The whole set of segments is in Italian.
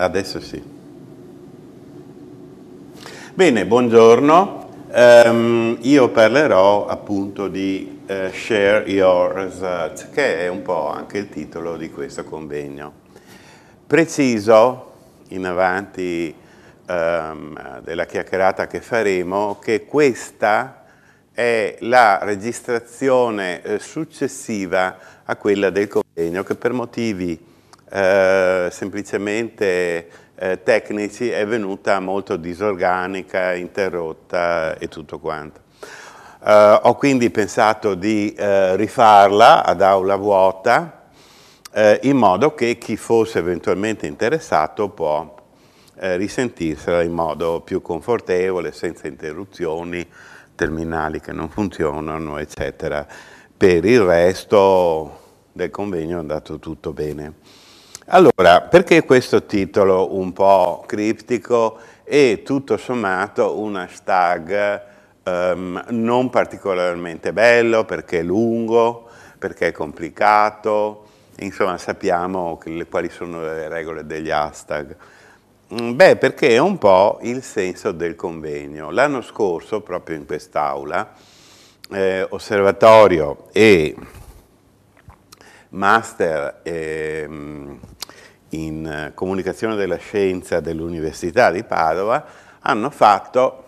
Adesso sì. Bene, buongiorno. Um, io parlerò appunto di uh, Share Your Results, che è un po' anche il titolo di questo convegno. Preciso, in avanti um, della chiacchierata che faremo, che questa è la registrazione eh, successiva a quella del convegno che per motivi eh, semplicemente eh, tecnici è venuta molto disorganica, interrotta e tutto quanto. Eh, ho quindi pensato di eh, rifarla ad aula vuota eh, in modo che chi fosse eventualmente interessato può risentirsela in modo più confortevole, senza interruzioni, terminali che non funzionano, eccetera. Per il resto del convegno è andato tutto bene. Allora, perché questo titolo un po' criptico e tutto sommato un hashtag um, ehm, non particolarmente bello perché è lungo, perché è complicato, insomma sappiamo che, quali sono le regole degli hashtag. Mm, beh, perché è un po' il senso del convegno. L'anno scorso, proprio in quest'aula, eh, Osservatorio e Master eh, in eh, comunicazione della scienza dell'Università di Padova hanno, fatto,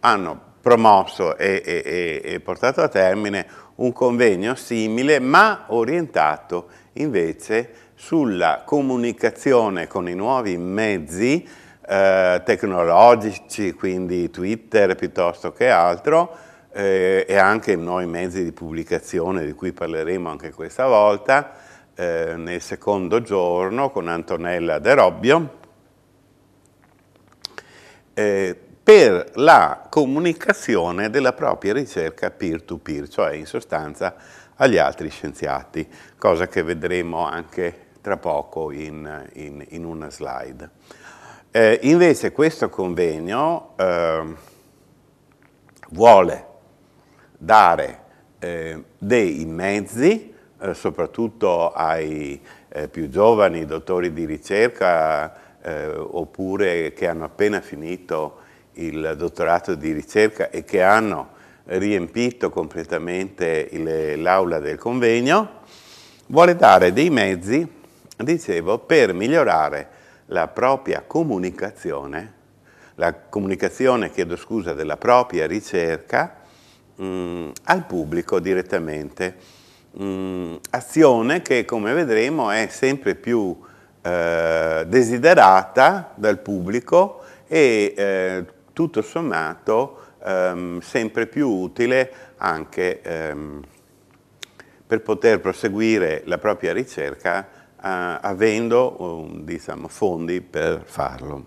hanno promosso e, e, e portato a termine un convegno simile ma orientato invece sulla comunicazione con i nuovi mezzi eh, tecnologici, quindi Twitter piuttosto che altro, eh, e anche nuovi mezzi di pubblicazione di cui parleremo anche questa volta, eh, nel secondo giorno con Antonella De Robbio eh, per la comunicazione della propria ricerca peer-to-peer, -peer, cioè in sostanza agli altri scienziati, cosa che vedremo anche tra poco in, in, in una slide. Eh, invece questo convegno eh, vuole dare eh, dei mezzi eh, soprattutto ai eh, più giovani dottori di ricerca eh, oppure che hanno appena finito il dottorato di ricerca e che hanno riempito completamente l'aula del convegno, vuole dare dei mezzi, dicevo, per migliorare la propria comunicazione, la comunicazione, chiedo scusa, della propria ricerca mh, mm, al pubblico direttamente mh, mm, azione che come vedremo è sempre più eh, desiderata dal pubblico e eh, tutto sommato ehm, sempre più utile anche ehm, per poter proseguire la propria ricerca eh, avendo diciamo, fondi per farlo.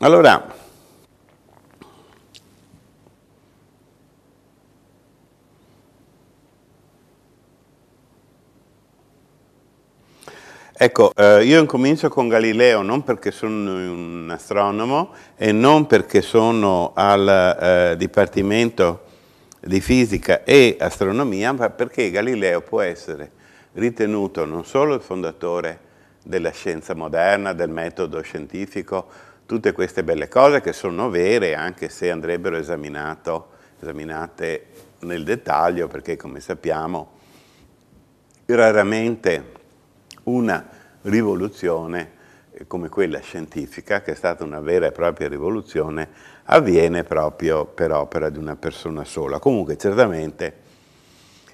Allora, Ecco, eh, io incomincio con Galileo non perché sono un astronomo e non perché sono al eh, Dipartimento di Fisica e Astronomia, ma perché Galileo può essere ritenuto non solo il fondatore della scienza moderna, del metodo scientifico, tutte queste belle cose che sono vere anche se andrebbero esaminate nel dettaglio perché come sappiamo raramente una rivoluzione eh, come quella scientifica, che è stata una vera e propria rivoluzione, avviene proprio per opera di una persona sola. Comunque, certamente,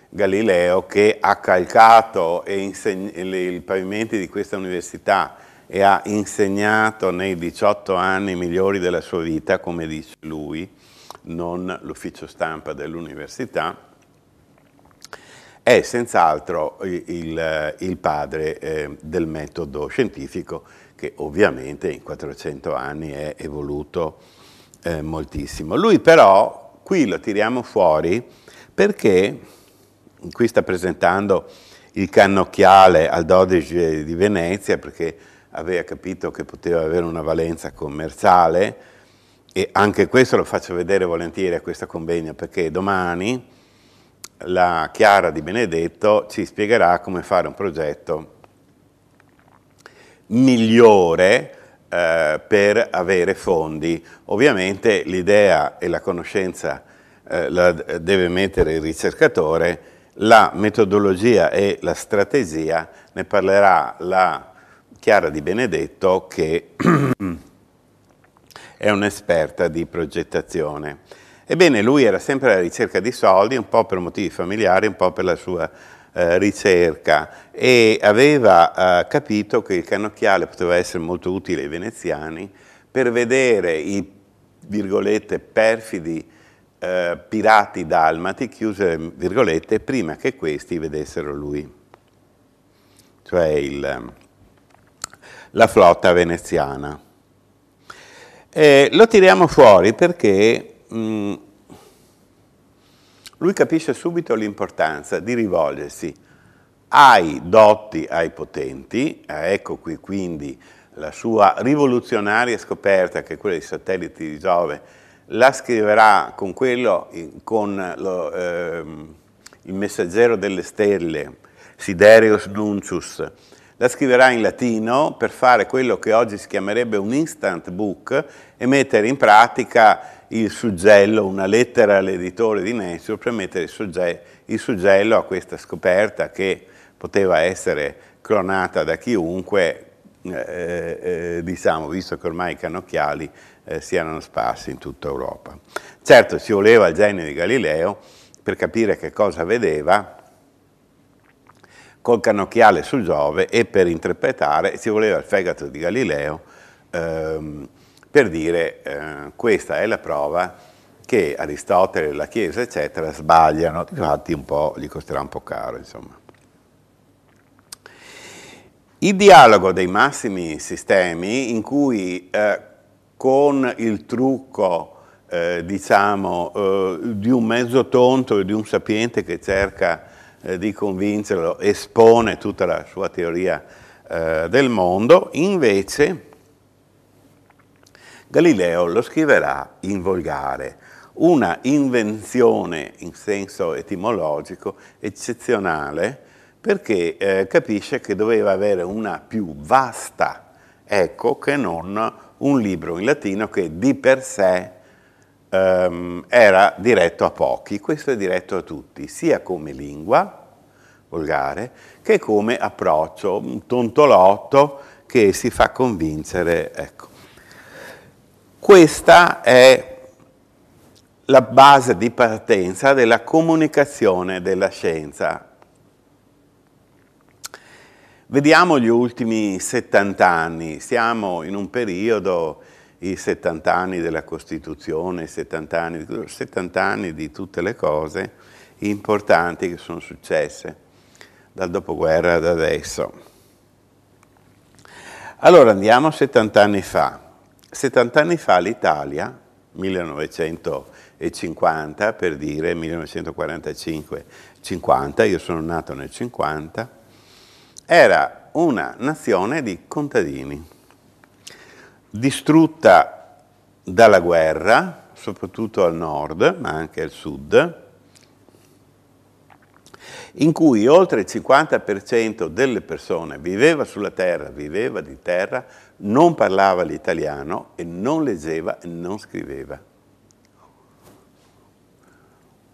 Galileo, che ha calcato i pavimenti di questa università e ha insegnato nei 18 anni migliori della sua vita, come dice lui, non l'ufficio stampa dell'università, è senz'altro il, il, padre eh, del metodo scientifico che ovviamente in 400 anni è evoluto eh, moltissimo. Lui però qui lo tiriamo fuori perché qui sta presentando il cannocchiale al Dodige di Venezia perché aveva capito che poteva avere una valenza commerciale e anche questo lo faccio vedere volentieri a questo convegno perché domani la Chiara Di Benedetto ci spiegherà come fare un progetto migliore eh, per avere fondi. Ovviamente l'idea e la conoscenza eh, la deve mettere il ricercatore, la metodologia e la strategia ne parlerà la Chiara Di Benedetto che è un'esperta di progettazione. Ebbene, lui era sempre alla ricerca di soldi, un po' per motivi familiari, un po' per la sua eh, ricerca e aveva eh, capito che il cannocchiale poteva essere molto utile ai veneziani per vedere i, virgolette, perfidi eh, pirati dalmati, chiuse virgolette, prima che questi vedessero lui, cioè il, la flotta veneziana. Eh, lo tiriamo fuori perché Mm. lui capisce subito l'importanza di rivolgersi ai dotti, ai potenti, eh, ecco qui quindi la sua rivoluzionaria scoperta che è quella dei satelliti di Giove, la scriverà con quello, con lo, ehm, il messaggero delle stelle, Siderius Nuncius, la scriverà in latino per fare quello che oggi si chiamerebbe un instant book e mettere in pratica il suggello, una lettera all'editore di Nature per mettere il suggello, a questa scoperta che poteva essere clonata da chiunque, eh, eh, eh diciamo, visto che ormai i cannocchiali eh, si erano sparsi in tutta Europa. Certo, ci voleva il genio di Galileo per capire che cosa vedeva col cannocchiale su Giove e per interpretare ci voleva il fegato di Galileo ehm, per dire eh, questa è la prova che Aristotele, la Chiesa, eccetera, sbagliano, infatti un po', gli costerà un po' caro, insomma. Il dialogo dei massimi sistemi in cui eh, con il trucco, eh, diciamo, eh, di un mezzo tonto e di un sapiente che cerca eh, di convincerlo, espone tutta la sua teoria eh, del mondo, invece Galileo lo scriverà in volgare, una invenzione in senso etimologico eccezionale perché eh, capisce che doveva avere una più vasta ecco che non un libro in latino che di per sé ehm, era diretto a pochi, questo è diretto a tutti, sia come lingua volgare che come approccio, un tontolotto che si fa convincere, ecco. Questa è la base di partenza della comunicazione della scienza. Vediamo gli ultimi 70 anni, siamo in un periodo, i 70 anni della Costituzione, 70 anni, 70 anni di tutte le cose importanti che sono successe dal dopoguerra ad adesso. Allora andiamo 70 anni fa. 70 anni fa l'Italia, 1950 per dire, 1945-50, io sono nato nel 50, era una nazione di contadini, distrutta dalla guerra, soprattutto al nord, ma anche al sud, in cui oltre il 50% delle persone viveva sulla terra, viveva di terra, non parlava l'italiano e non leggeva e non scriveva.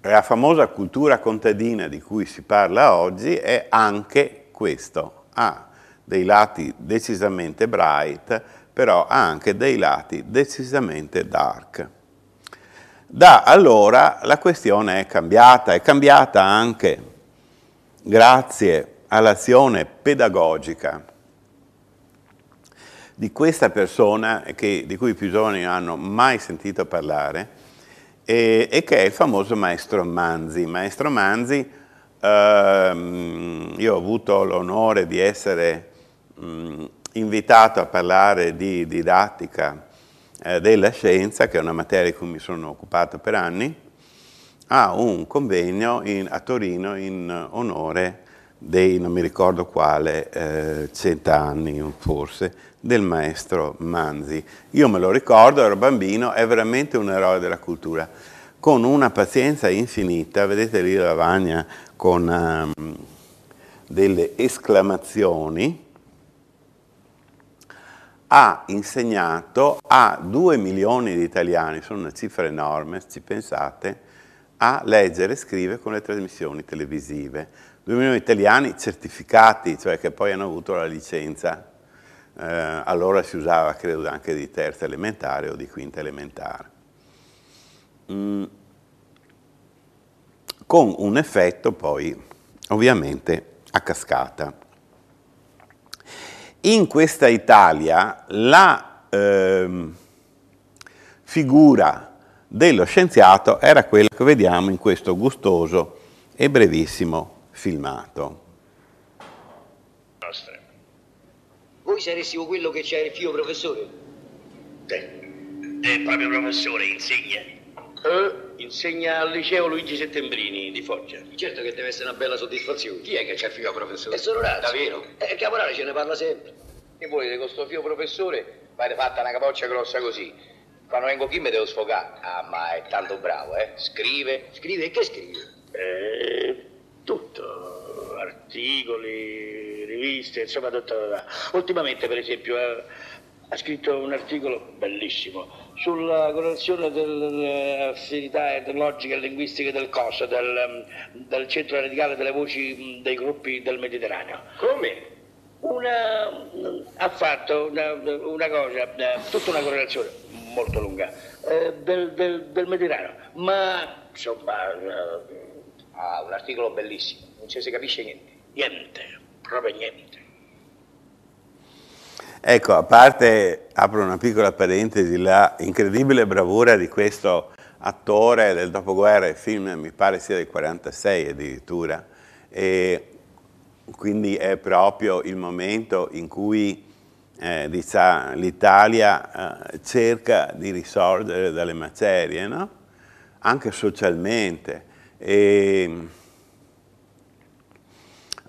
La famosa cultura contadina di cui si parla oggi è anche questo. Ha dei lati decisamente bright, però ha anche dei lati decisamente dark. Da allora la questione è cambiata, è cambiata anche grazie all'azione pedagogica di questa persona che, di cui i pisoni non hanno mai sentito parlare e, e, che è il famoso maestro Manzi. Maestro Manzi, ehm, io ho avuto l'onore di essere mh, invitato a parlare di didattica eh, della scienza, che è una materia di cui mi sono occupato per anni, a un convegno in, a Torino in onore dei, non mi ricordo quale, eh, cent'anni forse, del maestro Manzi. Io me lo ricordo, ero bambino, è veramente un eroe della cultura, con una pazienza infinita, vedete lì la lavagna con um, delle esclamazioni, ha insegnato a due milioni di italiani, sono una cifra enorme, ci pensate, a leggere e scrivere con le trasmissioni televisive. Due milioni di italiani certificati, cioè che poi hanno avuto la licenza eh, allora si usava credo anche di terza elementare o di quinta elementare. Mm. Con un effetto poi ovviamente a cascata. In questa Italia la eh, figura dello scienziato era quella che vediamo in questo gustoso e brevissimo filmato. voi saressimo quello che c'è il figlio professore. Te, È proprio professore insegna? Eh, insegna al liceo Luigi Settembrini di Foggia. Certo che deve essere una bella soddisfazione. Chi è che c'è il figlio professore? È solo Razzo. Davvero? Eh, caporale ce ne parla sempre. Che volete, con sto figlio professore fate fatta una capoccia grossa così. Quando vengo qui mi devo sfogare. Ah, ma è tanto bravo, eh. Scrive. Scrive? E Che scrive? Eh, tutto articoli, riviste, insomma tutta la... Ultimamente per esempio ha, eh, ha, scritto un articolo bellissimo sulla correlazione dell'affinità eh, etnologica e linguistica del COS, del, mm, del centro radicale delle voci mm, dei gruppi del Mediterraneo. Come? Una, mm, ha fatto una, una, cosa, eh, tutta una correlazione molto lunga del, del, del Mediterraneo, ma insomma ha un articolo bellissimo non ci si capisce niente, niente, proprio niente. Ecco, a parte, apro una piccola parentesi, la incredibile bravura di questo attore del dopoguerra, il film mi pare sia del 46 addirittura, e quindi è proprio il momento in cui eh, diciamo, l'Italia eh, cerca di risorgere dalle macerie, no? anche socialmente. E,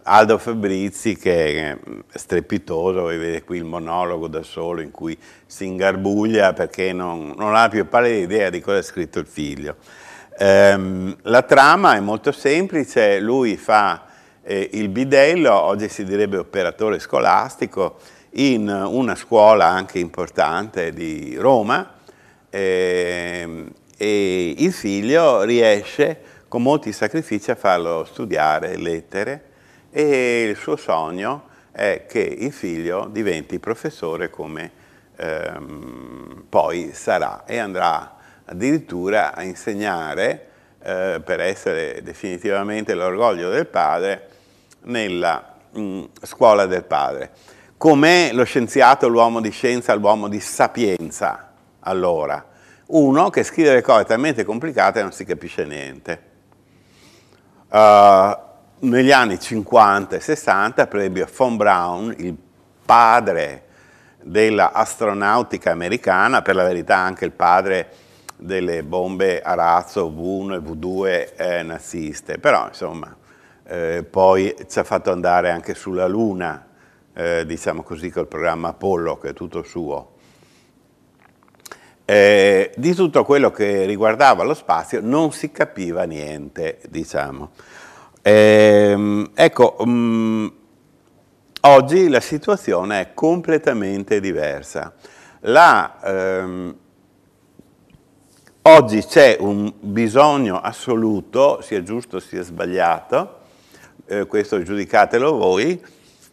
Aldo Fabrizi che è mm, strepitoso, vede qui il monologo da solo in cui si ingarbuglia perché non, non ha più pallida idea di cosa ha scritto il figlio. Ehm, la trama è molto semplice, lui fa eh, il bidello, oggi si direbbe operatore scolastico, in una scuola anche importante di Roma ehm, e il figlio riesce con molti sacrifici a farlo studiare lettere e il suo sogno è che il figlio diventi professore come ehm, poi sarà e andrà addirittura a insegnare eh, per essere definitivamente l'orgoglio del padre nella mh, mm, scuola del padre. Com'è lo scienziato, l'uomo di scienza, l'uomo di sapienza allora? Uno che scrive le cose talmente complicate che non si capisce niente. Uh, negli anni 50 e 60 proprio von Braun, il padre dell'astronautica americana, per la verità anche il padre delle bombe a razzo V1 e V2 eh, naziste, però insomma eh, poi ci ha fatto andare anche sulla Luna, eh, diciamo così, col programma Apollo che è tutto suo. Eh, di tutto quello che riguardava lo spazio non si capiva niente, diciamo. Ehm, ecco, mh, mm, oggi la situazione è completamente diversa. La, ehm, oggi c'è un bisogno assoluto, sia giusto sia sbagliato, eh, questo giudicatelo voi,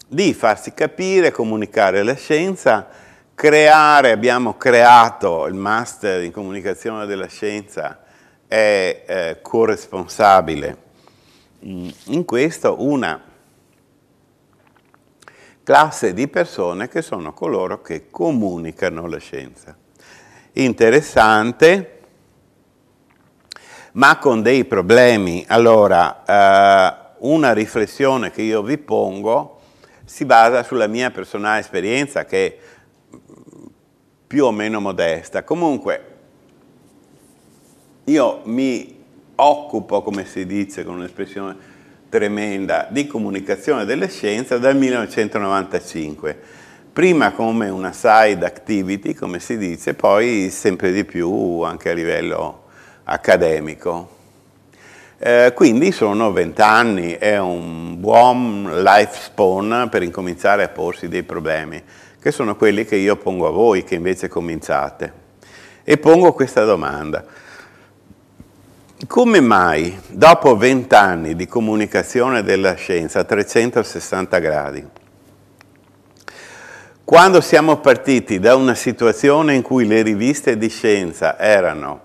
di farsi capire, comunicare la scienza, creare, abbiamo creato il Master in Comunicazione della Scienza, è eh, corresponsabile Mm, in questo una classe di persone che sono coloro che comunicano la scienza. Interessante, ma con dei problemi. Allora, eh, una riflessione che io vi pongo si basa sulla mia personale esperienza che è più o meno modesta. Comunque, io mi occupo, come si dice con un'espressione tremenda, di comunicazione delle scienze dal 1995. Prima come una side activity, come si dice, poi sempre di più anche a livello accademico. Eh, quindi sono vent'anni, è un buon lifespan per incominciare a porsi dei problemi, che sono quelli che io pongo a voi, che invece cominciate. E pongo questa domanda come mai dopo vent'anni di comunicazione della scienza a 360 gradi, quando siamo partiti da una situazione in cui le riviste di scienza erano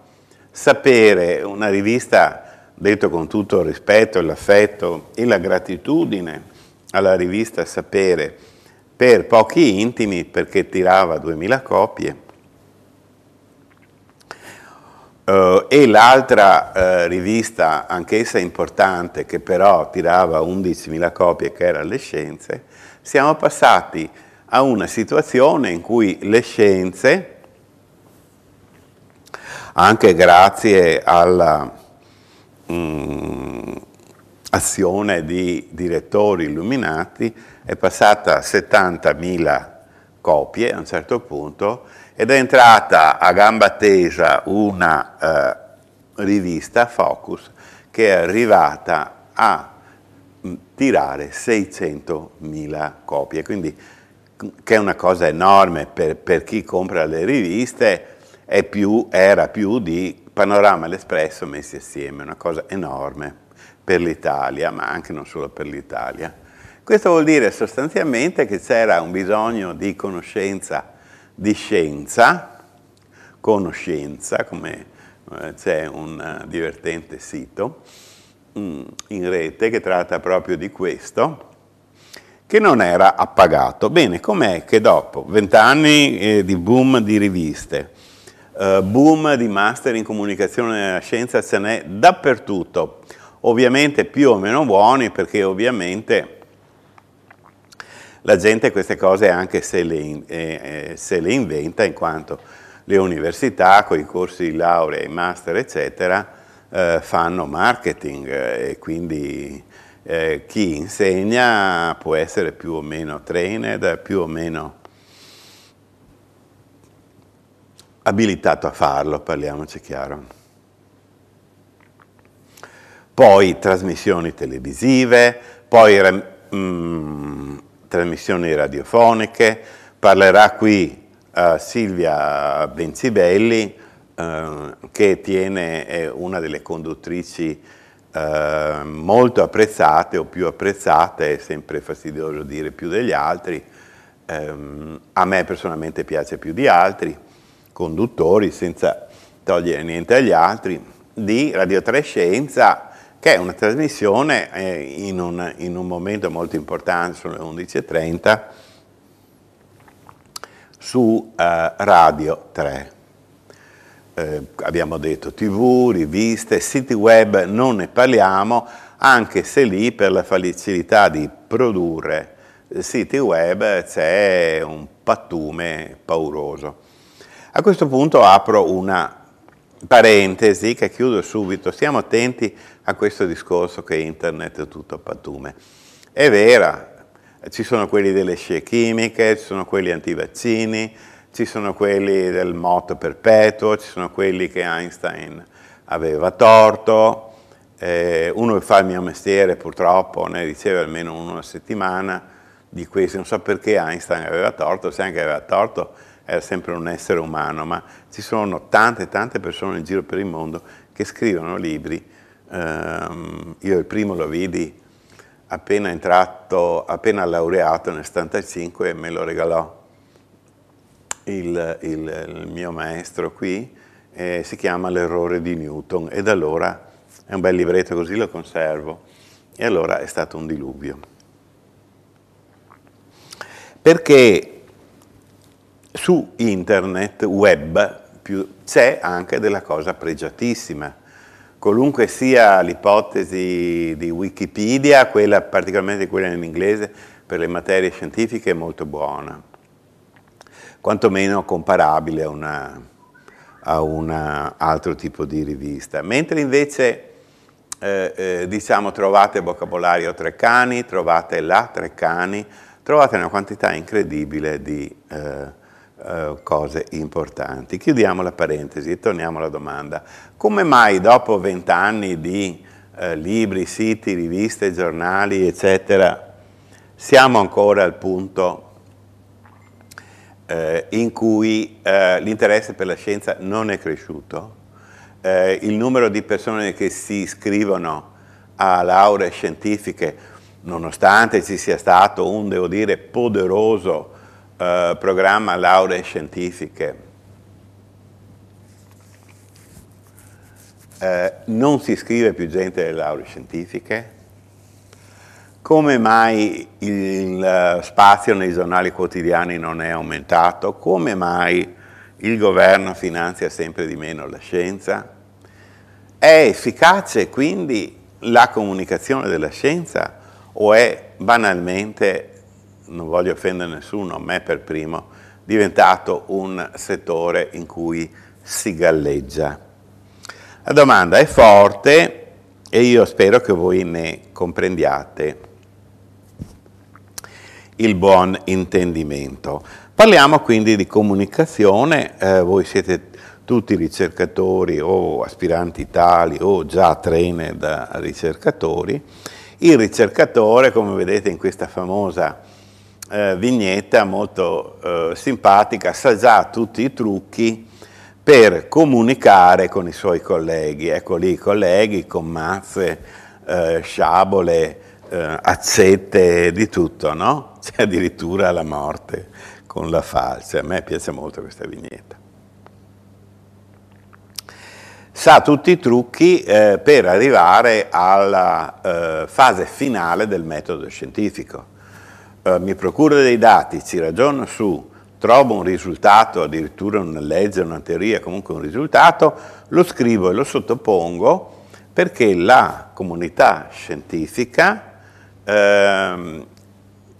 sapere, una rivista, detto con tutto il rispetto, l'affetto e la gratitudine alla rivista Sapere, per pochi intimi perché tirava 2000 copie, Uh, e l'altra uh, rivista, anch'essa importante, che però tirava 11.000 copie, che era Le Scienze, siamo passati a una situazione in cui le scienze, anche grazie all'azione mm, mh, di direttori illuminati, è passata a 70.000 copie a un certo punto ed è entrata a gamba tesa una eh, rivista Focus che è arrivata a mm, tirare 600.000 copie, quindi mm, che è una cosa enorme per, per chi compra le riviste, più, era più di Panorama e l'Espresso messi assieme, una cosa enorme per l'Italia, ma anche non solo per l'Italia. Questo vuol dire sostanzialmente che c'era un bisogno di conoscenza di scienza, conoscenza, come eh, c'è un eh, divertente sito mm, in rete che tratta proprio di questo, che non era appagato. Bene, com'è che dopo vent'anni eh, di boom di riviste, boom di master in comunicazione della scienza, ce n'è dappertutto, ovviamente più o meno buoni perché ovviamente la gente queste cose anche se le, eh, eh, se le inventa in quanto le università con i corsi di laurea e master eccetera eh, fanno marketing eh, e quindi eh, chi insegna può essere più o meno trained, più o meno abilitato a farlo, parliamoci chiaro. Poi trasmissioni televisive, poi mm, trasmissioni radiofoniche, parlerà qui uh, Silvia Benzibelli uh, che tiene, è una delle conduttrici uh, molto apprezzate o più apprezzate, è sempre fastidioso dire più degli altri, um, a me personalmente piace più di altri conduttori senza togliere niente agli altri, di radiotrescenza che è una trasmissione eh, in, un, in, un, momento molto importante, sulle 11.30, su eh, Radio 3. Eh, abbiamo detto tv, riviste, siti web, non ne parliamo, anche se lì per la facilità di produrre siti web c'è un pattume pauroso. A questo punto apro una parentesi che chiudo subito, stiamo attenti a questo discorso che internet è tutto patume. È vero, ci sono quelli delle scie chimiche, ci sono quelli antivaccini, ci sono quelli del moto perpetuo, ci sono quelli che Einstein aveva torto, eh, uno che fa il mio mestiere purtroppo ne riceve almeno uno a settimana di questi, non so perché Einstein aveva torto, se anche aveva torto era sempre un essere umano, ma ci sono tante, tante persone in giro per il mondo che scrivono libri. Um, io il primo lo vidi appena entrato, appena laureato nel 75 e me lo regalò il, il, il mio maestro qui, eh, si chiama L'errore di Newton e da allora è un bel libretto così lo conservo e allora è stato un diluvio. Perché su internet, web, c'è anche della cosa pregiatissima. Qualunque sia l'ipotesi di Wikipedia, quella, particolarmente quella in inglese, per le materie scientifiche è molto buona, quantomeno comparabile a, una, a un altro tipo di rivista. Mentre invece, eh, eh, diciamo, trovate vocabolario Treccani, trovate la Treccani, trovate una quantità incredibile di... Eh, eh, cose importanti. Chiudiamo la parentesi e torniamo alla domanda. Come mai dopo vent'anni di eh, libri, siti, riviste, giornali, eccetera, siamo ancora al punto eh, in cui eh, l'interesse per la scienza non è cresciuto? Eh, il numero di persone che si iscrivono a lauree scientifiche, nonostante ci sia stato un, devo dire, poderoso eh, programma lauree scientifiche. Eh, non si iscrive più gente alle lauree scientifiche. Come mai il eh, spazio nei giornali quotidiani non è aumentato? Come mai il governo finanzia sempre di meno la scienza? È efficace quindi la comunicazione della scienza o è banalmente non voglio offendere nessuno, me per primo, diventato un settore in cui si galleggia. La domanda è forte e io spero che voi ne comprendiate il buon intendimento. Parliamo quindi di comunicazione, eh, voi siete tutti ricercatori o aspiranti tali o già trainer da ricercatori. Il ricercatore, come vedete in questa famosa eh, vignetta molto eh, simpatica, sa già tutti i trucchi per comunicare con i suoi colleghi. Ecco lì i colleghi con mazze, eh, sciabole, eh, azzette, di tutto, no? C'è addirittura la morte con la falce. A me piace molto questa vignetta sa tutti i trucchi eh, per arrivare alla eh, fase finale del metodo scientifico. Eh, mi procuro dei dati, ci ragiono su, trovo un risultato, addirittura una legge, una teoria, comunque un risultato, lo scrivo e lo sottopongo perché la comunità scientifica ehm,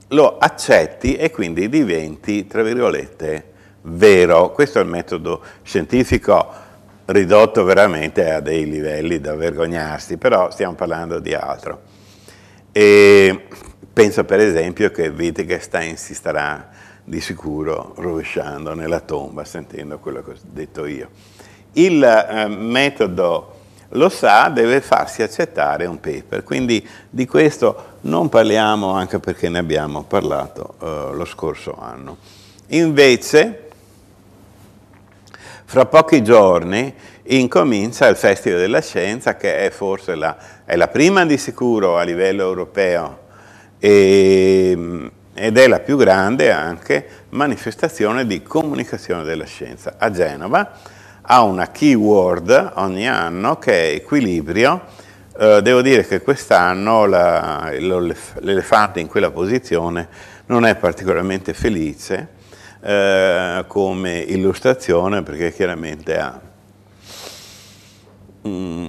lo accetti e quindi diventi, tra virgolette, vero. Questo è il metodo scientifico ridotto veramente a dei livelli da vergognarsi, però stiamo parlando di altro. E Penso per esempio che Wittgenstein si starà di sicuro rovesciando nella tomba sentendo quello che ho detto io. Il eh, metodo lo sa, deve farsi accettare un paper, quindi di questo non parliamo anche perché ne abbiamo parlato eh, lo scorso anno. Invece, fra pochi giorni incomincia il Festival della Scienza che è forse la, è la prima di sicuro a livello europeo e, ehm, ed è la più grande anche manifestazione di comunicazione della scienza. A Genova ha una keyword ogni anno che è equilibrio, eh, devo dire che quest'anno l'elefante in quella posizione non è particolarmente felice eh, come illustrazione perché chiaramente ha... Mm,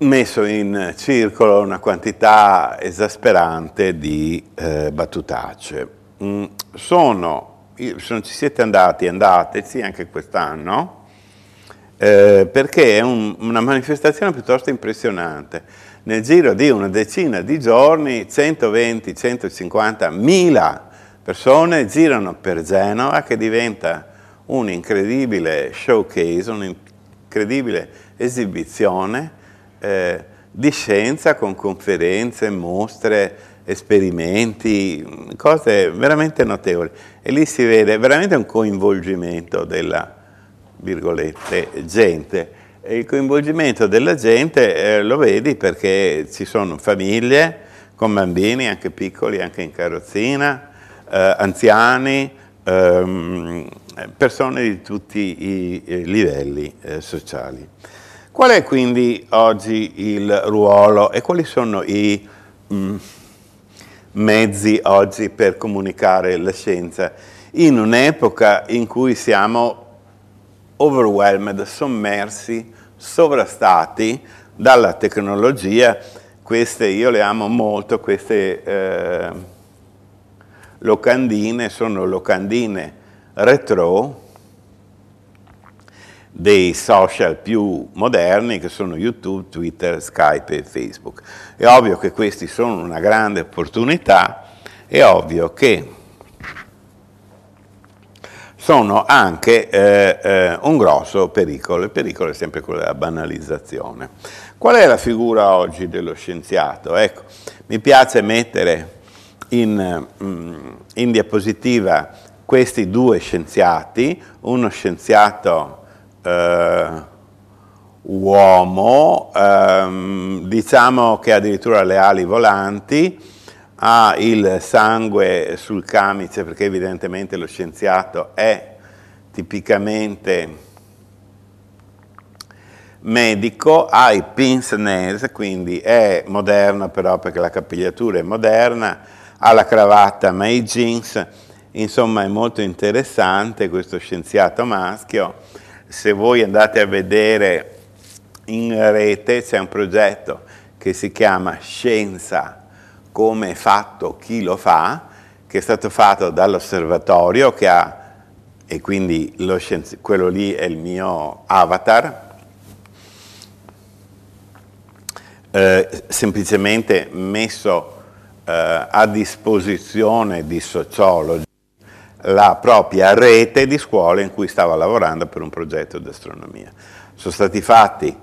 messo in circolo una quantità esasperante di eh, battutacce. Mm, sono, se non ci siete andati, andateci anche quest'anno, eh, perché è un, una manifestazione piuttosto impressionante. Nel giro di una decina di giorni 120-150 mila persone girano per Genova che diventa un incredibile showcase, un'incredibile esibizione eh, di scienza con conferenze, mostre, esperimenti, mm, cose veramente notevoli. E lì si vede veramente un coinvolgimento della, virgolette, gente. E il coinvolgimento della gente eh, lo vedi perché ci sono famiglie con bambini, anche piccoli, anche in carrozzina, eh, anziani, ehm, persone di tutti i, i livelli eh, sociali. Qual è quindi oggi il ruolo e quali sono i mh, mm, mezzi oggi per comunicare la scienza? In un'epoca in cui siamo overwhelmed, sommersi, sovrastati dalla tecnologia, queste io le amo molto, queste eh, locandine sono locandine retro, dei social più moderni che sono YouTube, Twitter, Skype e Facebook. È ovvio che questi sono una grande opportunità, è ovvio che sono anche eh, eh, un grosso pericolo, il pericolo è sempre quello della banalizzazione. Qual è la figura oggi dello scienziato? Ecco, mi piace mettere in, mm, in diapositiva questi due scienziati, uno scienziato eh, uomo, ehm, diciamo che addirittura le ali volanti, ha il sangue sul camice perché evidentemente lo scienziato è tipicamente medico, ha i pince nez, quindi è moderno però perché la capigliatura è moderna, ha la cravatta ma i jeans, insomma è molto interessante questo scienziato maschio se voi andate a vedere in rete c'è un progetto che si chiama Scienza, come è fatto, chi lo fa, che è stato fatto dall'osservatorio che ha, e quindi scienzi- quello lì è il mio avatar, eh, semplicemente messo eh, a disposizione di sociologi la propria rete di scuole in cui stava lavorando per un progetto di astronomia. Sono stati fatti,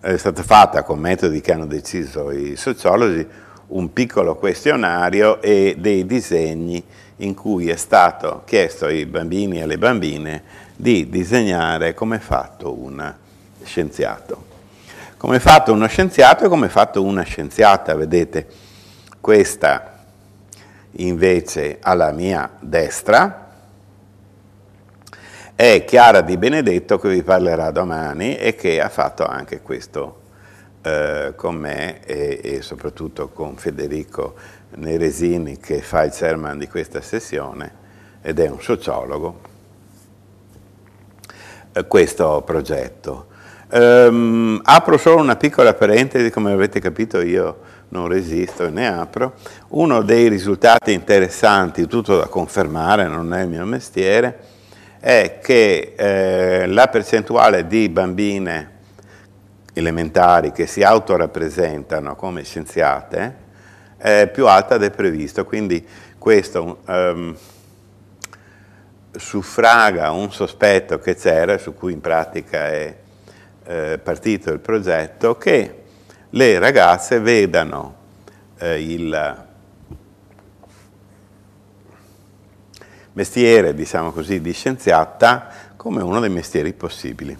è stata fatta con metodi che hanno deciso i sociologi un piccolo questionario e dei disegni in cui è stato chiesto ai bambini e alle bambine di disegnare come è fatto un scienziato. Come è fatto uno scienziato e come è fatto una scienziata, vedete, questa invece alla mia destra, è Chiara Di Benedetto che vi parlerà domani e che ha fatto anche questo eh, con me e, e, soprattutto con Federico Neresini che fa il chairman di questa sessione ed è un sociologo, eh, questo progetto. Um, apro solo una piccola parentesi, come avete capito io non resisto e ne apro. Uno dei risultati interessanti, tutto da confermare, non è il mio mestiere, è che eh, la percentuale di bambine elementari che si autorappresentano come scienziate è più alta del previsto, quindi questo um, suffraga un sospetto che c'era, su cui in pratica è eh, partito il progetto, che le ragazze vedano eh, il mestiere, diciamo così, di scienziata come uno dei mestieri possibili.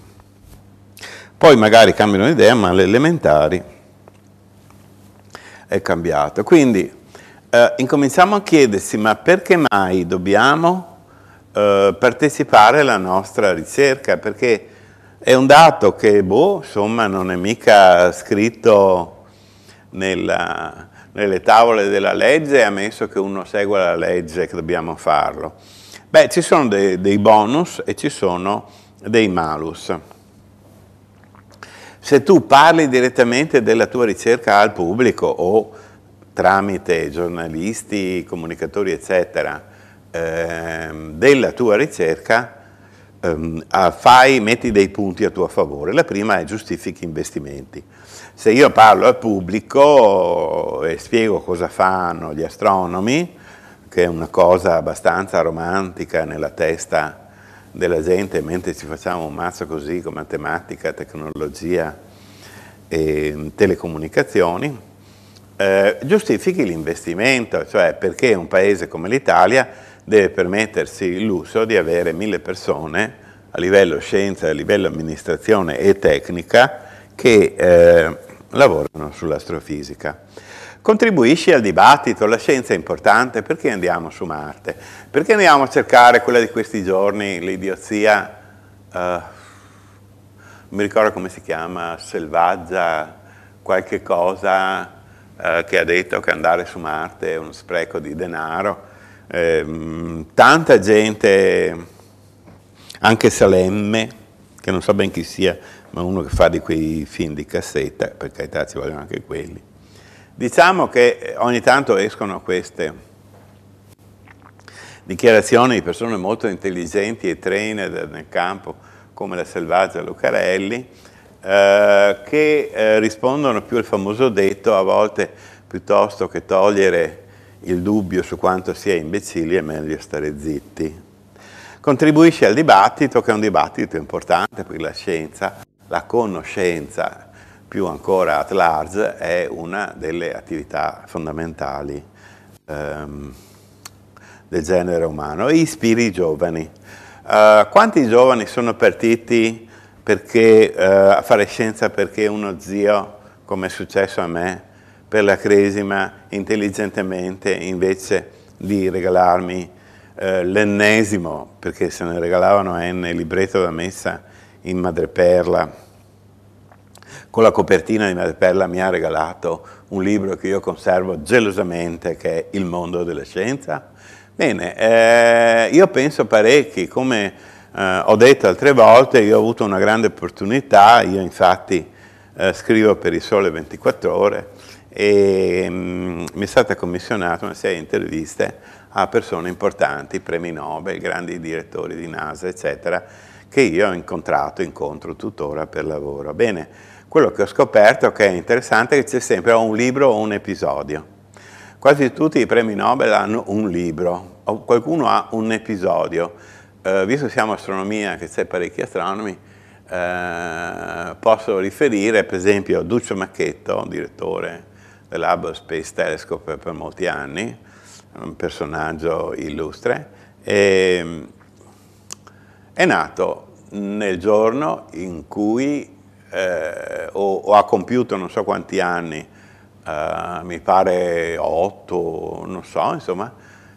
Poi magari cambiano idea, ma alle elementari è cambiato. Quindi eh, incominciamo a chiedersi, ma perché mai dobbiamo eh, partecipare alla nostra ricerca? Perché è un dato che, boh, insomma, non è mica scritto nella, nelle tavole della legge, ammesso che uno segua la legge che dobbiamo farlo. Beh, ci sono dei, dei bonus e ci sono dei malus. Se tu parli direttamente della tua ricerca al pubblico o tramite giornalisti, comunicatori, eccetera, eh, della tua ricerca, um, fai, metti dei punti a tuo favore. La prima è giustifichi investimenti. Se io parlo al pubblico e spiego cosa fanno gli astronomi, che è una cosa abbastanza romantica nella testa della gente, mentre ci facciamo un mazzo così con matematica, tecnologia e telecomunicazioni, eh, giustifichi l'investimento, cioè perché un paese come l'Italia deve permettersi il lusso di avere mille persone a livello scienza, a livello amministrazione e tecnica che eh, lavorano sull'astrofisica. Contribuisci al dibattito, la scienza è importante, perché andiamo su Marte? Perché andiamo a cercare quella di questi giorni, l'idiozia, eh, mi ricordo come si chiama, selvaggia, qualche cosa eh, che ha detto che andare su Marte è uno spreco di denaro, Ehm, tanta gente, anche Salemme, che non so ben chi sia, ma uno che fa di quei film di cassetta, per carità ci vogliono anche quelli. Diciamo che eh, ogni tanto escono queste dichiarazioni di persone molto intelligenti e trainer nel campo, come la Selvaggia Lucarelli, eh, che eh, rispondono più al famoso detto a volte piuttosto che togliere il dubbio su quanto si è imbecilli è meglio stare zitti. Contribuisce al dibattito, che è un dibattito importante, perché la scienza, la conoscenza, più ancora at large, è una delle attività fondamentali ehm, del genere umano. E ispiri i giovani. Uh, quanti giovani sono partiti perché, uh, a fare scienza perché uno zio, come è successo a me, per la cresima intelligentemente invece di regalarmi eh, l'ennesimo, perché se ne regalavano N libretto da messa in madreperla, con la copertina di madreperla mi ha regalato un libro che io conservo gelosamente, che è Il mondo della scienza. Bene, eh, io penso parecchi, come eh, ho detto altre volte, io ho avuto una grande opportunità, io infatti eh, scrivo per il Sole 24 ore, e mh, mm, mi è stata commissionata una serie di interviste a persone importanti, premi Nobel, grandi direttori di NASA, eccetera, che io ho incontrato, incontro tuttora per lavoro. Bene, quello che ho scoperto che è interessante è che c'è sempre un libro o un episodio. Quasi tutti i premi Nobel hanno un libro, o qualcuno ha un episodio. Eh, visto che siamo astronomia, che c'è parecchi astronomi, eh, posso riferire per esempio a Duccio Macchetto, direttore dell'Hubble Space Telescope per molti anni, un personaggio illustre, e, è nato nel giorno in cui eh, o, o, ha compiuto non so quanti anni, eh, mi pare otto, non so, insomma,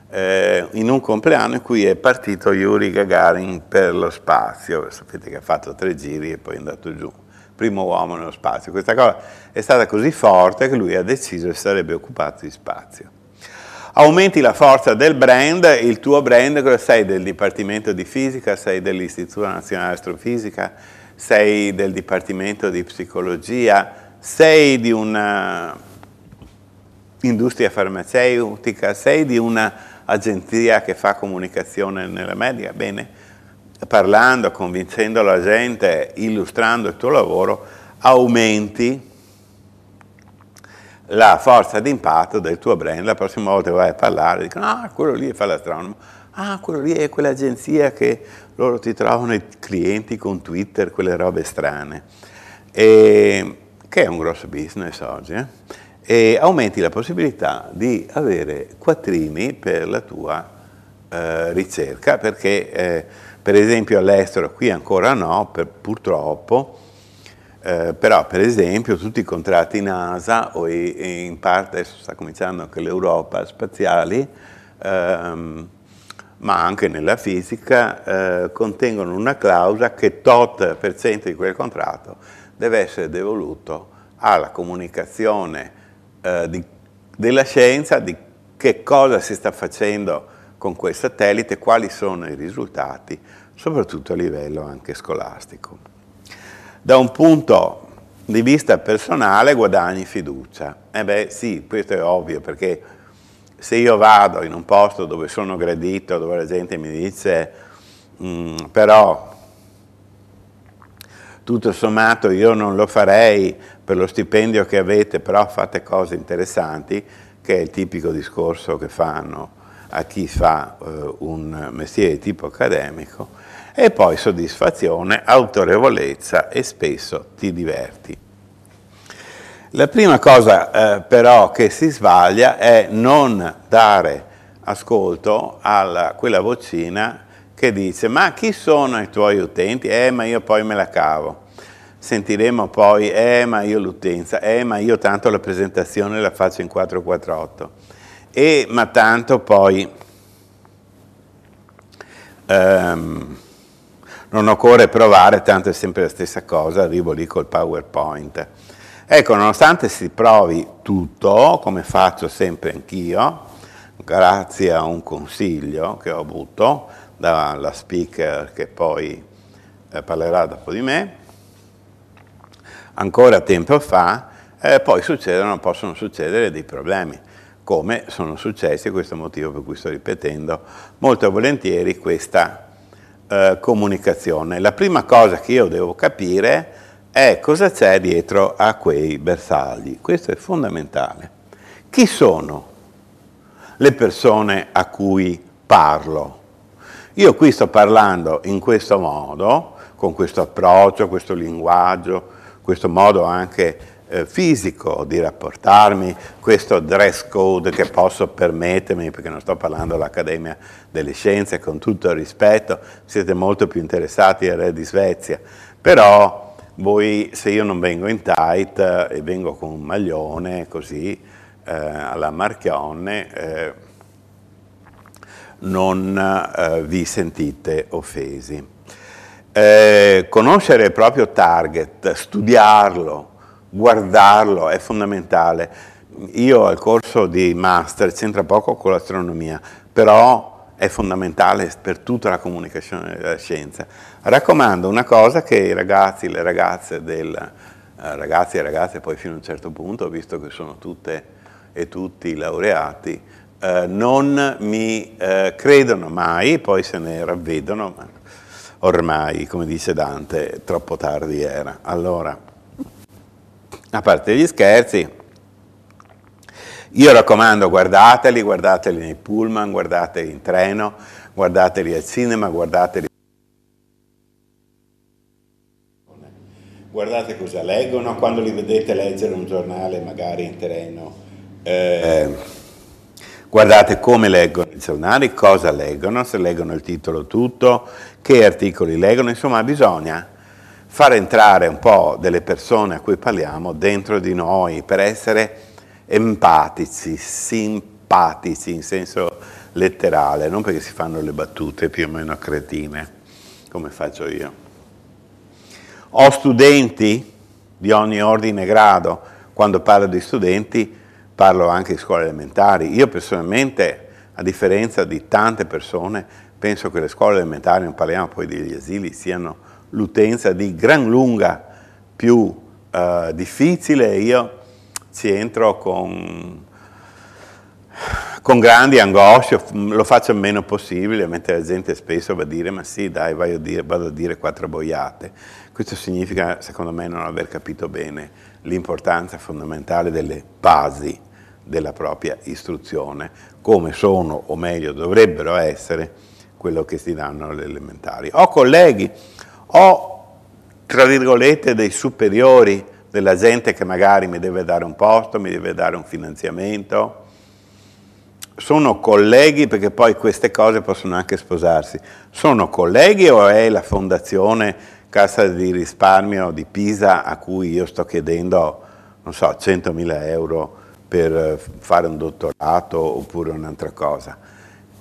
eh, in un compleanno in cui è partito Yuri Gagarin per lo spazio, sapete che ha fatto tre giri e poi è andato giù primo uomo nello spazio. Questa cosa è stata così forte che lui ha deciso che sarebbe occupato di spazio. Aumenti la forza del brand, il tuo brand cosa sei? Del Dipartimento di Fisica, sei dell'Istituto Nazionale Astrofisica, sei del Dipartimento di Psicologia, sei di un'industria farmaceutica, sei di un'agenzia che fa comunicazione nella media, bene? parlando, convincendo la gente, illustrando il tuo lavoro, aumenti la forza d'impatto del tuo brand. La prossima volta che vai a parlare, dicono, ah, quello lì fa l'astronomo, ah, quello lì è quell'agenzia che loro ti trovano i clienti con Twitter, quelle robe strane. E, che è un grosso business oggi, eh? e aumenti la possibilità di avere quattrini per la tua eh, ricerca, perché... Eh, per esempio all'estero, qui ancora no, per, purtroppo, eh, però per esempio tutti i contratti NASA o i, e in parte adesso sta cominciando anche l'Europa spaziali, ehm, ma anche nella fisica, eh, contengono una clausola che tot per cento di quel contratto deve essere devoluto alla comunicazione eh, di, della scienza, di che cosa si sta facendo con quel satellite quali sono i risultati, soprattutto a livello anche scolastico. Da un punto di vista personale guadagni fiducia. Eh beh sì, questo è ovvio perché se io vado in un posto dove sono gradito, dove la gente mi dice mm, però tutto sommato io non lo farei per lo stipendio che avete, però fate cose interessanti, che è il tipico discorso che fanno a chi fa eh, un mestiere di tipo accademico e poi soddisfazione, autorevolezza e spesso ti diverti. La prima cosa eh, però che si sbaglia è non dare ascolto a quella vocina che dice ma chi sono i tuoi utenti? Eh ma io poi me la cavo. Sentiremo poi eh ma io l'utenza, eh ma io tanto la presentazione la faccio in 448. E, ma tanto poi ehm, non occorre provare, tanto è sempre la stessa cosa, arrivo lì col PowerPoint. Ecco, nonostante si provi tutto, come faccio sempre anch'io, grazie a un consiglio che ho avuto dalla speaker che poi eh, parlerà dopo di me, ancora tempo fa, eh, poi succedono, possono succedere dei problemi come sono successi, e questo è il motivo per cui sto ripetendo molto volentieri questa eh, comunicazione. La prima cosa che io devo capire è cosa c'è dietro a quei bersagli. Questo è fondamentale. Chi sono le persone a cui parlo? Io qui sto parlando in questo modo, con questo approccio, questo linguaggio, questo modo anche eh, fisico, di rapportarmi, questo dress code che posso permettermi, perché non sto parlando dell'Accademia delle Scienze, con tutto il rispetto, siete molto più interessati al re di Svezia, però voi se io non vengo in tight eh, e vengo con un maglione così eh, alla Marchionne, eh, non vi sentite offesi. conoscere il proprio target, studiarlo, guardarlo è fondamentale. Io al corso di master c'entra poco con l'astronomia, però è fondamentale per tutta la comunicazione della scienza. Raccomando una cosa che i ragazzi, le ragazze del, eh, ragazzi e ragazze poi fino a un certo punto, visto che sono tutte e tutti laureati, eh, non mi eh, credono mai, poi se ne ravvedono, ma ormai, come dice Dante, troppo tardi era. Allora, a parte gli scherzi, io raccomando, guardateli, guardateli nei pullman, guardateli in treno, guardateli al cinema, guardateli... Guardate cosa leggono, quando li vedete leggere un giornale magari in treno, eh, guardate come leggono i giornali, cosa leggono, se leggono il titolo tutto, che articoli leggono, insomma bisogna far entrare un po' delle persone a cui parliamo dentro di noi per essere empatici, simpatici in senso letterale, non perché si fanno le battute più o meno cretine, come faccio io. Ho studenti di ogni ordine e grado, quando parlo di studenti parlo anche di scuole elementari. Io personalmente, a differenza di tante persone, penso che le scuole elementari, non parliamo poi degli asili, siano l'utenza di gran lunga più eh, difficile, io ci entro con, con grandi angosce, lo faccio il meno possibile, mentre la gente spesso va a dire ma sì dai vado a dire, vado a dire quattro boiate. Questo significa secondo me non aver capito bene l'importanza fondamentale delle basi della propria istruzione, come sono o meglio dovrebbero essere quello che si danno alle elementari. Ho colleghi ho, tra virgolette, dei superiori della gente che magari mi deve dare un posto, mi deve dare un finanziamento. Sono colleghi, perché poi queste cose possono anche sposarsi. Sono colleghi o è la fondazione Cassa di risparmio di Pisa a cui io sto chiedendo, non so, 100.000 euro per fare un dottorato oppure un'altra cosa.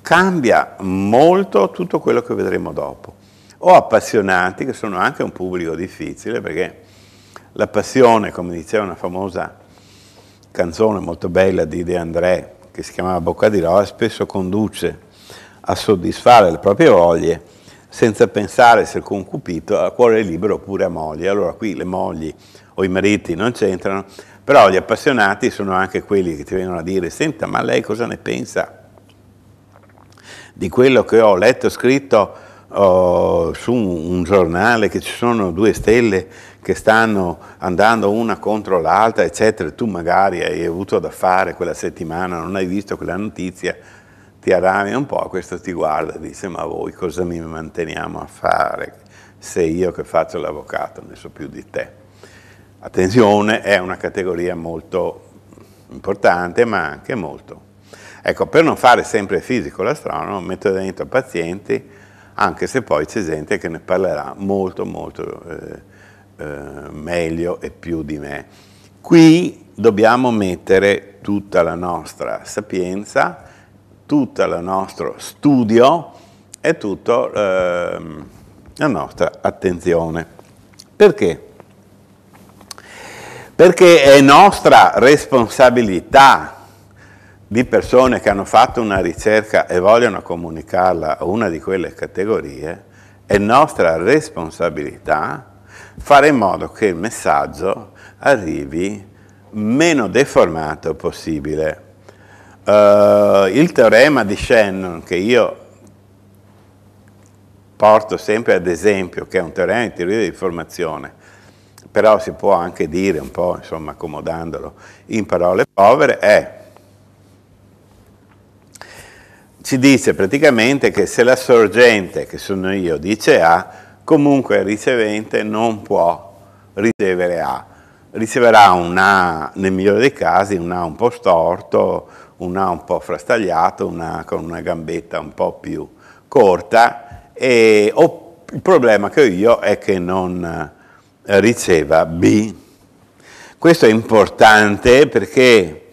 Cambia molto tutto quello che vedremo dopo o appassionati, che sono anche un pubblico difficile, perché la passione, come diceva una famosa canzone molto bella di De André, che si chiamava Bocca di Rosa, spesso conduce a soddisfare le proprie voglie senza pensare se concupito a cuore libero oppure a moglie. Allora qui le mogli o i mariti non c'entrano, però gli appassionati sono anche quelli che ti vengono a dire, senta, ma lei cosa ne pensa di quello che ho letto, scritto? su un giornale che ci sono due stelle che stanno andando una contro l'altra, eccetera, tu magari hai avuto da fare quella settimana, non hai visto quella notizia, ti arrabbia un po', questo ti guarda e dice ma voi cosa mi manteniamo a fare se io che faccio l'avvocato ne so più di te. Attenzione, è una categoria molto importante ma anche molto. Ecco, per non fare sempre fisico l'astronomo, metto dentro pazienti, anche se poi c'è gente che ne parlerà molto molto eh, eh, meglio e più di me. Qui dobbiamo mettere tutta la nostra sapienza, tutto il nostro studio e tutta eh, la nostra attenzione. Perché? Perché è nostra responsabilità di persone che hanno fatto una ricerca e vogliono comunicarla a una di quelle categorie, è nostra responsabilità fare in modo che il messaggio arrivi meno deformato possibile. Uh, il teorema di Shannon, che io porto sempre ad esempio, che è un teorema di teoria di dell'informazione, però si può anche dire un po', insomma, accomodandolo in parole povere, è ci dice praticamente che se la sorgente, che sono io, dice A, comunque il ricevente non può ricevere A. Riceverà un A, nel migliore dei casi, un A un po' storto, un A un po' frastagliato, un A con una gambetta un po' più corta, e, o, il problema che ho io è che non eh, riceva B. Questo è importante perché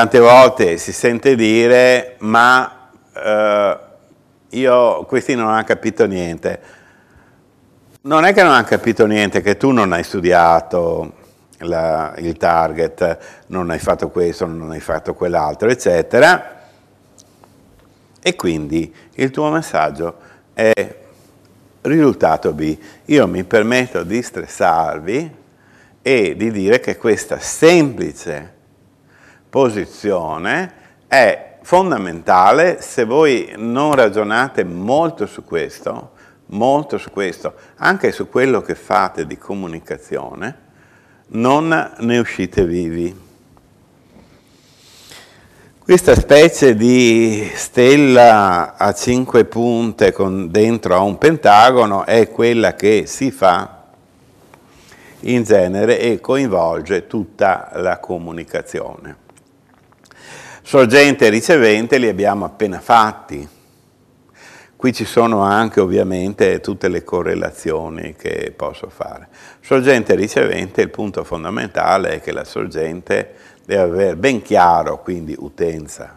tante volte si sente dire ma eh, io, questi non hanno capito niente. Non è che non hanno capito niente, che tu non hai studiato la, il target, non hai fatto questo, non hai fatto quell'altro, eccetera. E quindi il tuo messaggio è risultato B. Io mi permetto di stressarvi e di dire che questa semplice posizione è fondamentale, se voi non ragionate molto su questo, molto su questo, anche su quello che fate di comunicazione, non ne uscite vivi. Questa specie di stella a cinque punte con dentro a un pentagono è quella che si fa in genere e coinvolge tutta la comunicazione. Sorgente e ricevente li abbiamo appena fatti. Qui ci sono anche ovviamente tutte le correlazioni che posso fare. Sorgente e ricevente, il punto fondamentale è che la sorgente deve avere ben chiaro, quindi utenza,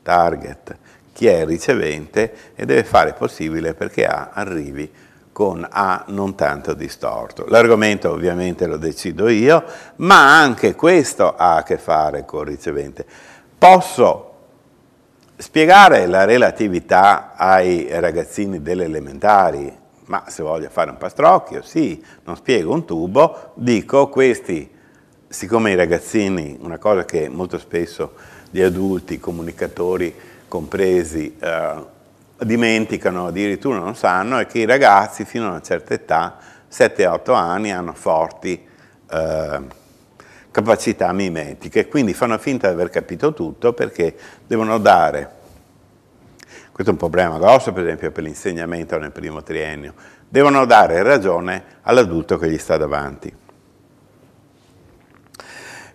target, chi è il ricevente e deve fare possibile perché A arrivi con A non tanto distorto. L'argomento ovviamente lo decido io, ma anche questo ha a che fare col ricevente. Posso spiegare la relatività ai ragazzini delle elementari, ma se voglio fare un pastrocchio, sì, non spiego un tubo, dico questi, siccome i ragazzini, una cosa che molto spesso gli adulti, comunicatori compresi, eh, dimenticano, addirittura non sanno, è che i ragazzi fino a una certa età, 7-8 anni, hanno forti... Eh, capacità mimetiche, quindi fanno finta di aver capito tutto perché devono dare. Questo è un problema grosso, per esempio, per l'insegnamento nel primo triennio. Devono dare ragione all'adulto che gli sta davanti.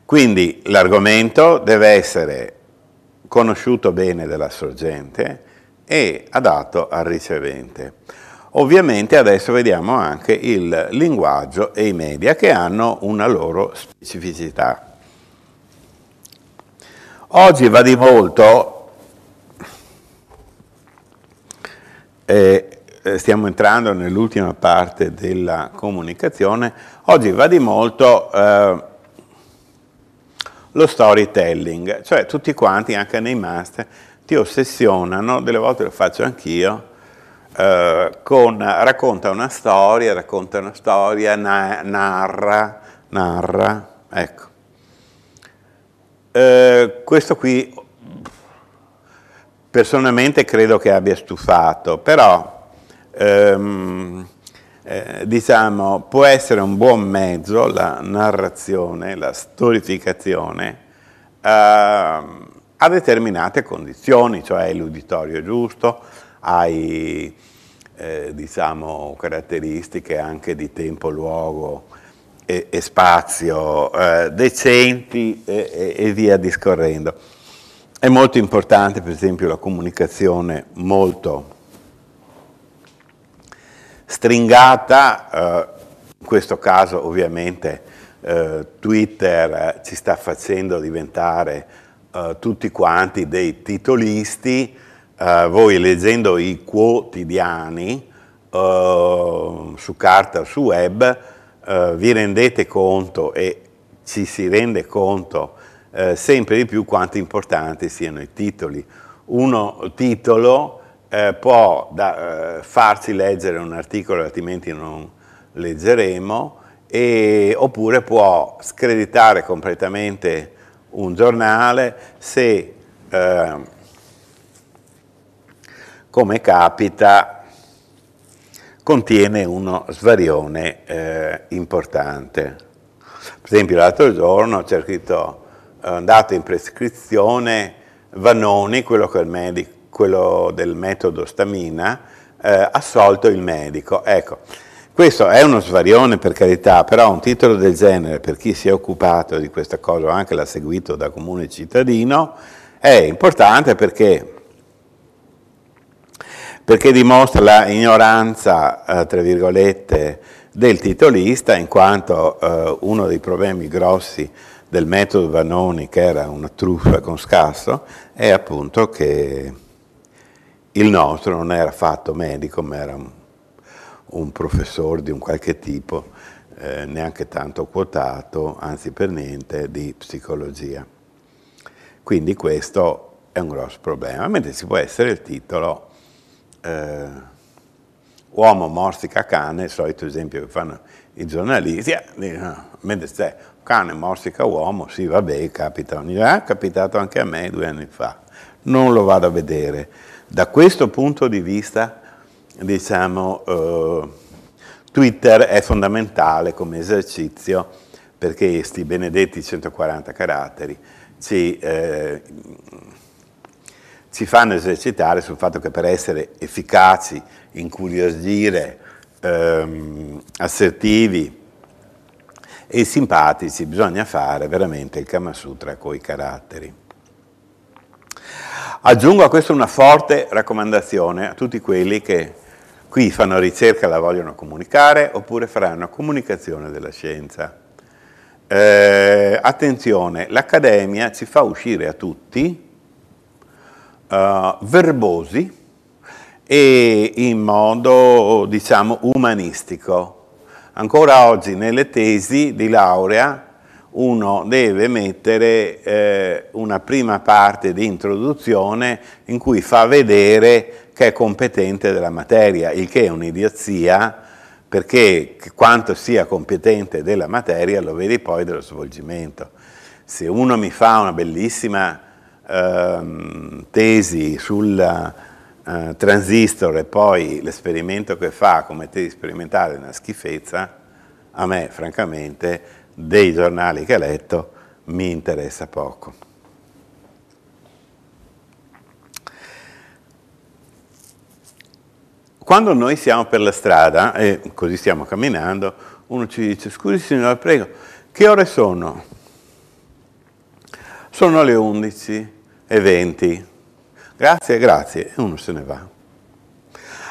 Quindi l'argomento deve essere conosciuto bene dalla sorgente e adatto al ricevente. Ovviamente adesso vediamo anche il linguaggio e i media che hanno una loro specificità. Oggi va di molto, eh, stiamo entrando nell'ultima parte della comunicazione, oggi va di molto eh, lo storytelling, cioè tutti quanti anche nei master ti ossessionano, delle volte lo faccio anch'io, eh, con, racconta una storia, racconta una storia, na, narra, narra, ecco. Eh, questo qui personalmente credo che abbia stufato, però ehm, eh, diciamo può essere un buon mezzo la narrazione, la storificazione ehm, a determinate condizioni, cioè l'uditorio giusto, hai eh, diciamo, caratteristiche anche di tempo, luogo e, e spazio eh, decenti e, e, via discorrendo. È molto importante per esempio la comunicazione molto stringata, eh, in questo caso ovviamente eh, Twitter eh, ci sta facendo diventare tutti quanti dei titolisti, eh, voi leggendo i quotidiani eh, su carta, su web, eh, vi rendete conto e ci si rende conto eh, sempre di più quanto importanti siano i titoli. Uno titolo eh, può da, farci leggere un articolo, altrimenti non leggeremo, e, oppure può screditare completamente un giornale se eh, come capita, contiene uno svarione eh, importante. Per esempio l'altro giorno c'è scritto, è eh, andato in prescrizione Vanoni, quello, medico, quello del metodo stamina, eh, assolto il medico. Ecco, questo è uno svarione per carità, però un titolo del genere per chi si è occupato di questa cosa o anche l'ha seguito da comune cittadino è importante perché perché dimostra la ignoranza, eh, tra virgolette, del titolista, in quanto eh, uno dei problemi grossi del metodo Vanoni, che era una truffa con scasso, è appunto che il nostro non era fatto medico, ma era un, un professore di un qualche tipo, eh, neanche tanto quotato, anzi per niente, di psicologia. Quindi questo è un grosso problema, mentre si può essere il titolo eh, uomo morsica cane, il solito esempio che fanno i giornalisti, dicono, eh, mentre cane morsica uomo, sì vabbè, capita ogni anno, eh, è capitato anche a me due anni fa, non lo vado a vedere. Da questo punto di vista, diciamo, eh, Twitter è fondamentale come esercizio perché questi benedetti 140 caratteri ci eh, ci fanno esercitare sul fatto che per essere efficaci, incuriosire, ehm, assertivi e simpatici bisogna fare veramente il Kama Sutra coi caratteri. Aggiungo a questo una forte raccomandazione a tutti quelli che qui fanno ricerca, la vogliono comunicare, oppure faranno comunicazione della scienza. Eh, attenzione, l'Accademia ci fa uscire a tutti uh, verbosi e in modo, diciamo, umanistico. Ancora oggi nelle tesi di laurea uno deve mettere eh, una prima parte di introduzione in cui fa vedere che è competente della materia, il che è un'idiozia, perché quanto sia competente della materia lo vedi poi dello svolgimento. Se uno mi fa una bellissima ehm, tesi sul eh, transistor e poi l'esperimento che fa come tesi sperimentale è una schifezza, a me francamente dei giornali che ha letto mi interessa poco. Quando noi siamo per la strada, e così stiamo camminando, uno ci dice, scusi signora, prego, che ore sono? Sono le 11 e 20. Grazie, grazie. E uno se ne va.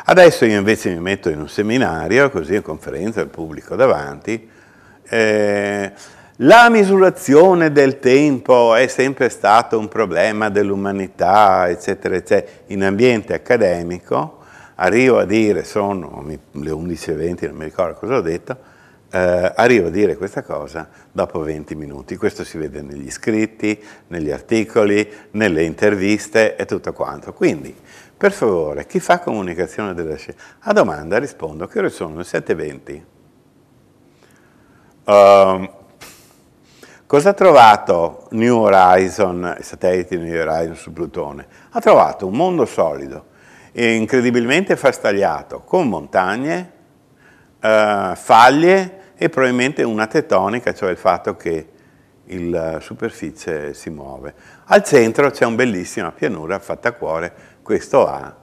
Adesso io invece mi metto in un seminario, così in conferenza, il pubblico davanti. Eh, la misurazione del tempo è sempre stato un problema dell'umanità, eccetera, eccetera. In ambiente accademico arrivo a dire, sono le 11.20, non mi ricordo cosa ho detto, eh, arrivo a dire questa cosa dopo 20 minuti. Questo si vede negli scritti, negli articoli, nelle interviste e tutto quanto. Quindi, per favore, chi fa comunicazione della scienza? A domanda rispondo che ore sono? Le 7.20. Um, cosa ha trovato New Horizon, i satelliti New Horizon su Plutone? Ha trovato un mondo solido, incredibilmente frastagliato, con montagne, eh, faglie, e probabilmente una tettonica, cioè il fatto che la eh, superficie si muove. Al centro c'è una bellissima pianura fatta a cuore, questo ha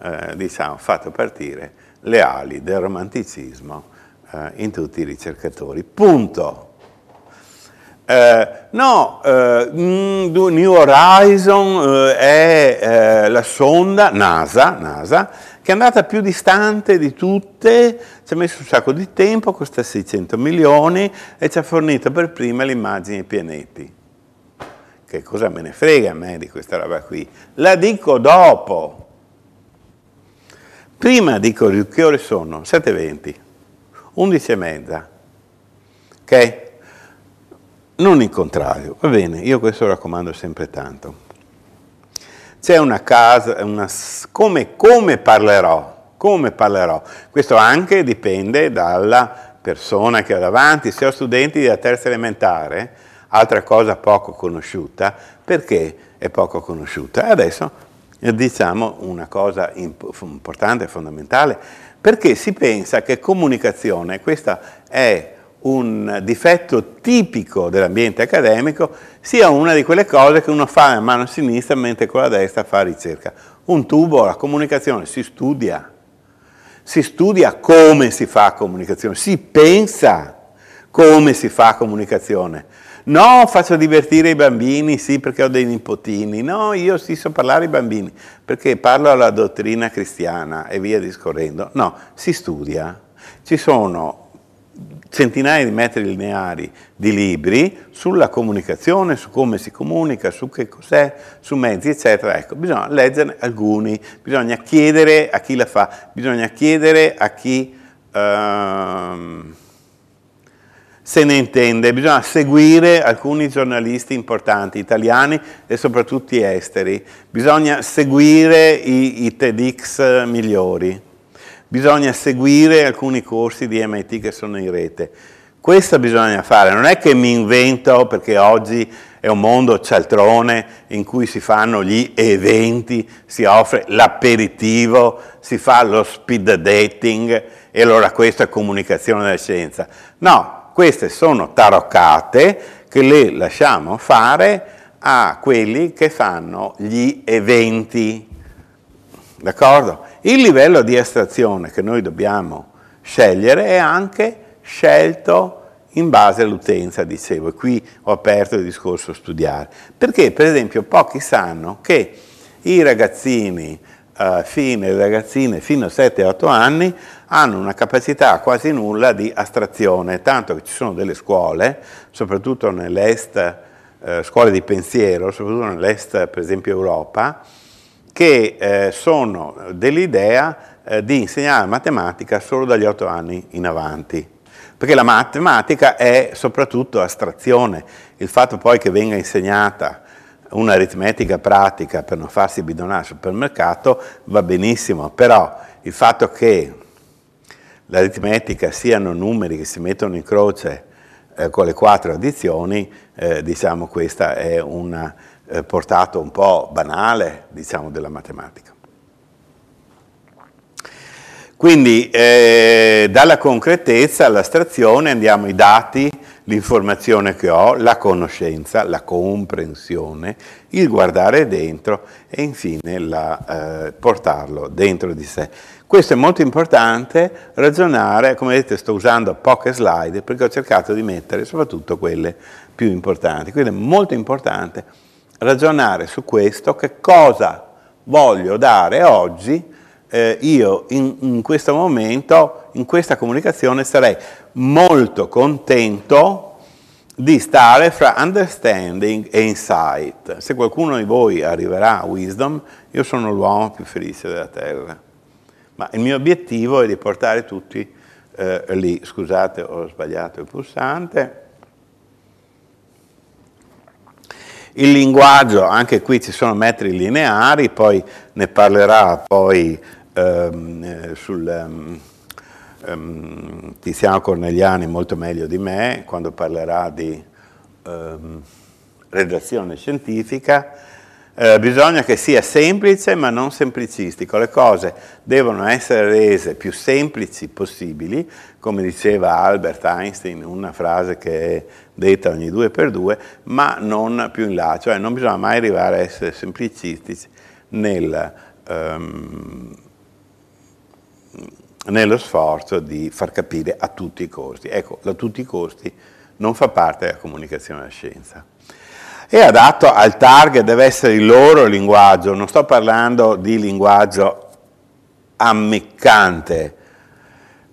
eh, diciamo, fatto partire le ali del romanticismo eh, in tutti i ricercatori. Punto. Eh, no, eh, mm, New Horizon eh, è la sonda NASA, NASA che è andata più distante di tutte, ci ha messo un sacco di tempo, costa 600 milioni e ci ha fornito per prima l'immagine dei pianeti. Che cosa me ne frega a me di questa roba qui? La dico dopo. Prima dico che ore sono? 7.20, 11.30, ok? Non il contrario, va bene, io questo lo raccomando sempre tanto. C'è una casa, una, come, come parlerò? Come parlerò? Questo anche dipende dalla persona che ho davanti. Se ho studenti della terza elementare, altra cosa poco conosciuta, perché è poco conosciuta? Adesso eh, diciamo una cosa importante, fondamentale, perché si pensa che comunicazione, questo è un difetto tipico dell'ambiente accademico, sia una di quelle cose che uno fa a mano sinistra mentre con la destra fa ricerca. Un tubo, la comunicazione, si studia. Si studia come si fa comunicazione, si pensa come si fa comunicazione. No, faccio divertire i bambini, sì, perché ho dei nipotini. No, io sì, so parlare ai bambini, perché parlo alla dottrina cristiana e via discorrendo. No, si studia. Ci sono centinaia di metri lineari di libri sulla comunicazione, su come si comunica, su che cos'è, su mezzi, eccetera. Ecco, bisogna leggere alcuni, bisogna chiedere a chi la fa, bisogna chiedere a chi ehm, se ne intende, bisogna seguire alcuni giornalisti importanti, italiani e soprattutto esteri, bisogna seguire i, i TEDx migliori bisogna seguire alcuni corsi di MIT che sono in rete. Questo bisogna fare, non è che mi invento perché oggi è un mondo cialtrone in cui si fanno gli eventi, si offre l'aperitivo, si fa lo speed dating e allora questa è comunicazione della scienza. No, queste sono taroccate che le lasciamo fare a quelli che fanno gli eventi. D'accordo? Il livello di estrazione che noi dobbiamo scegliere è anche scelto in base all'utenza, dicevo, e qui ho aperto il discorso studiare. Perché, per esempio, pochi sanno che i ragazzini, eh, fine, le ragazzine fino a 7-8 anni hanno una capacità quasi nulla di astrazione, tanto che ci sono delle scuole, soprattutto nell'est, eh, scuole di pensiero, soprattutto nell'est, per esempio Europa, che eh, sono dell'idea eh, di insegnare matematica solo dagli otto anni in avanti. Perché la matematica è soprattutto astrazione, il fatto poi che venga insegnata un'aritmetica pratica per non farsi bidonare al supermercato va benissimo, però il fatto che l'aritmetica siano numeri che si mettono in croce eh, con le quattro addizioni, eh, diciamo questa è una eh, portato un po' banale, diciamo, della matematica. Quindi eh, dalla concretezza all'astrazione andiamo ai dati, l'informazione che ho, la conoscenza, la comprensione, il guardare dentro e infine la, eh, portarlo dentro di sé. Questo è molto importante ragionare, come vedete sto usando poche slide perché ho cercato di mettere soprattutto quelle più importanti, quindi è molto importante ragionare su questo, che cosa voglio dare oggi, eh, io in, in questo momento, in questa comunicazione, sarei molto contento di stare fra understanding e insight. Se qualcuno di voi arriverà a wisdom, io sono l'uomo più felice della terra. Ma il mio obiettivo è di portare tutti eh, lì. Scusate, ho sbagliato il pulsante. Il linguaggio, anche qui ci sono metri lineari, poi ne parlerà poi ehm, eh, sul... Ehm, ehm Tiziano Corneliani molto meglio di me quando parlerà di ehm, redazione scientifica, eh, bisogna che sia semplice ma non semplicistico. Le cose devono essere rese più semplici possibili, come diceva Albert Einstein, una frase che detta ogni due per due, ma non più in là, cioè non bisogna mai arrivare a essere semplicistici nel, um, nello sforzo di far capire a tutti i costi. Ecco, a tutti i costi non fa parte della comunicazione della scienza. È adatto al target, deve essere il loro linguaggio, non sto parlando di linguaggio ammiccante,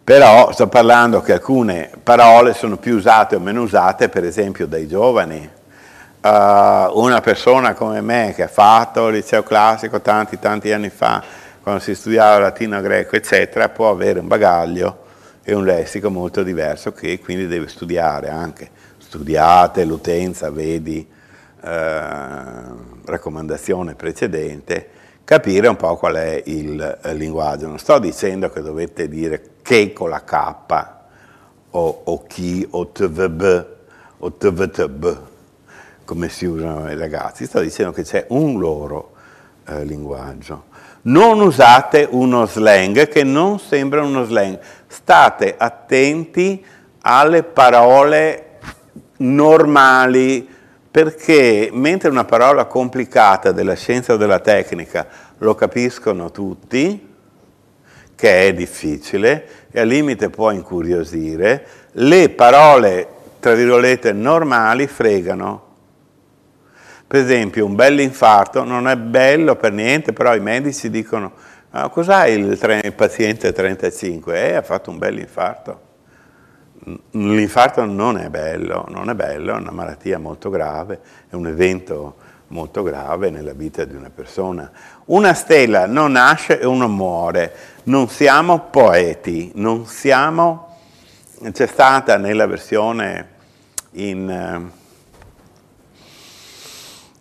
però sto parlando che alcune parole sono più usate o meno usate, per esempio, dai giovani. Uh, una persona come me che ha fatto il liceo classico tanti tanti anni fa, quando si studiava latino, greco, eccetera, può avere un bagaglio e un lessico molto diverso che quindi deve studiare anche. Studiate l'utenza, vedi eh, raccomandazione precedente, capire un po' qual è il eh, linguaggio. Non sto dicendo che dovete dire K con la K, o, o chi, o tvb, o tvtb, come si usano i ragazzi. Sto dicendo che c'è un loro eh, linguaggio. Non usate uno slang che non sembra uno slang. State attenti alle parole normali, perché mentre una parola complicata della scienza o della tecnica lo capiscono tutti, che è difficile e al limite può incuriosire, le parole, tra virgolette, normali fregano. Per esempio, un bel infarto non è bello per niente, però i medici dicono ah, cos'ha il, il paziente 35? Eh, ha fatto un bel infarto. L'infarto non è bello, non è bello, è una malattia molto grave, è un evento molto grave nella vita di una persona. Una stella non nasce e uno muore. Non siamo poeti, non siamo... C'è stata nella versione in, eh,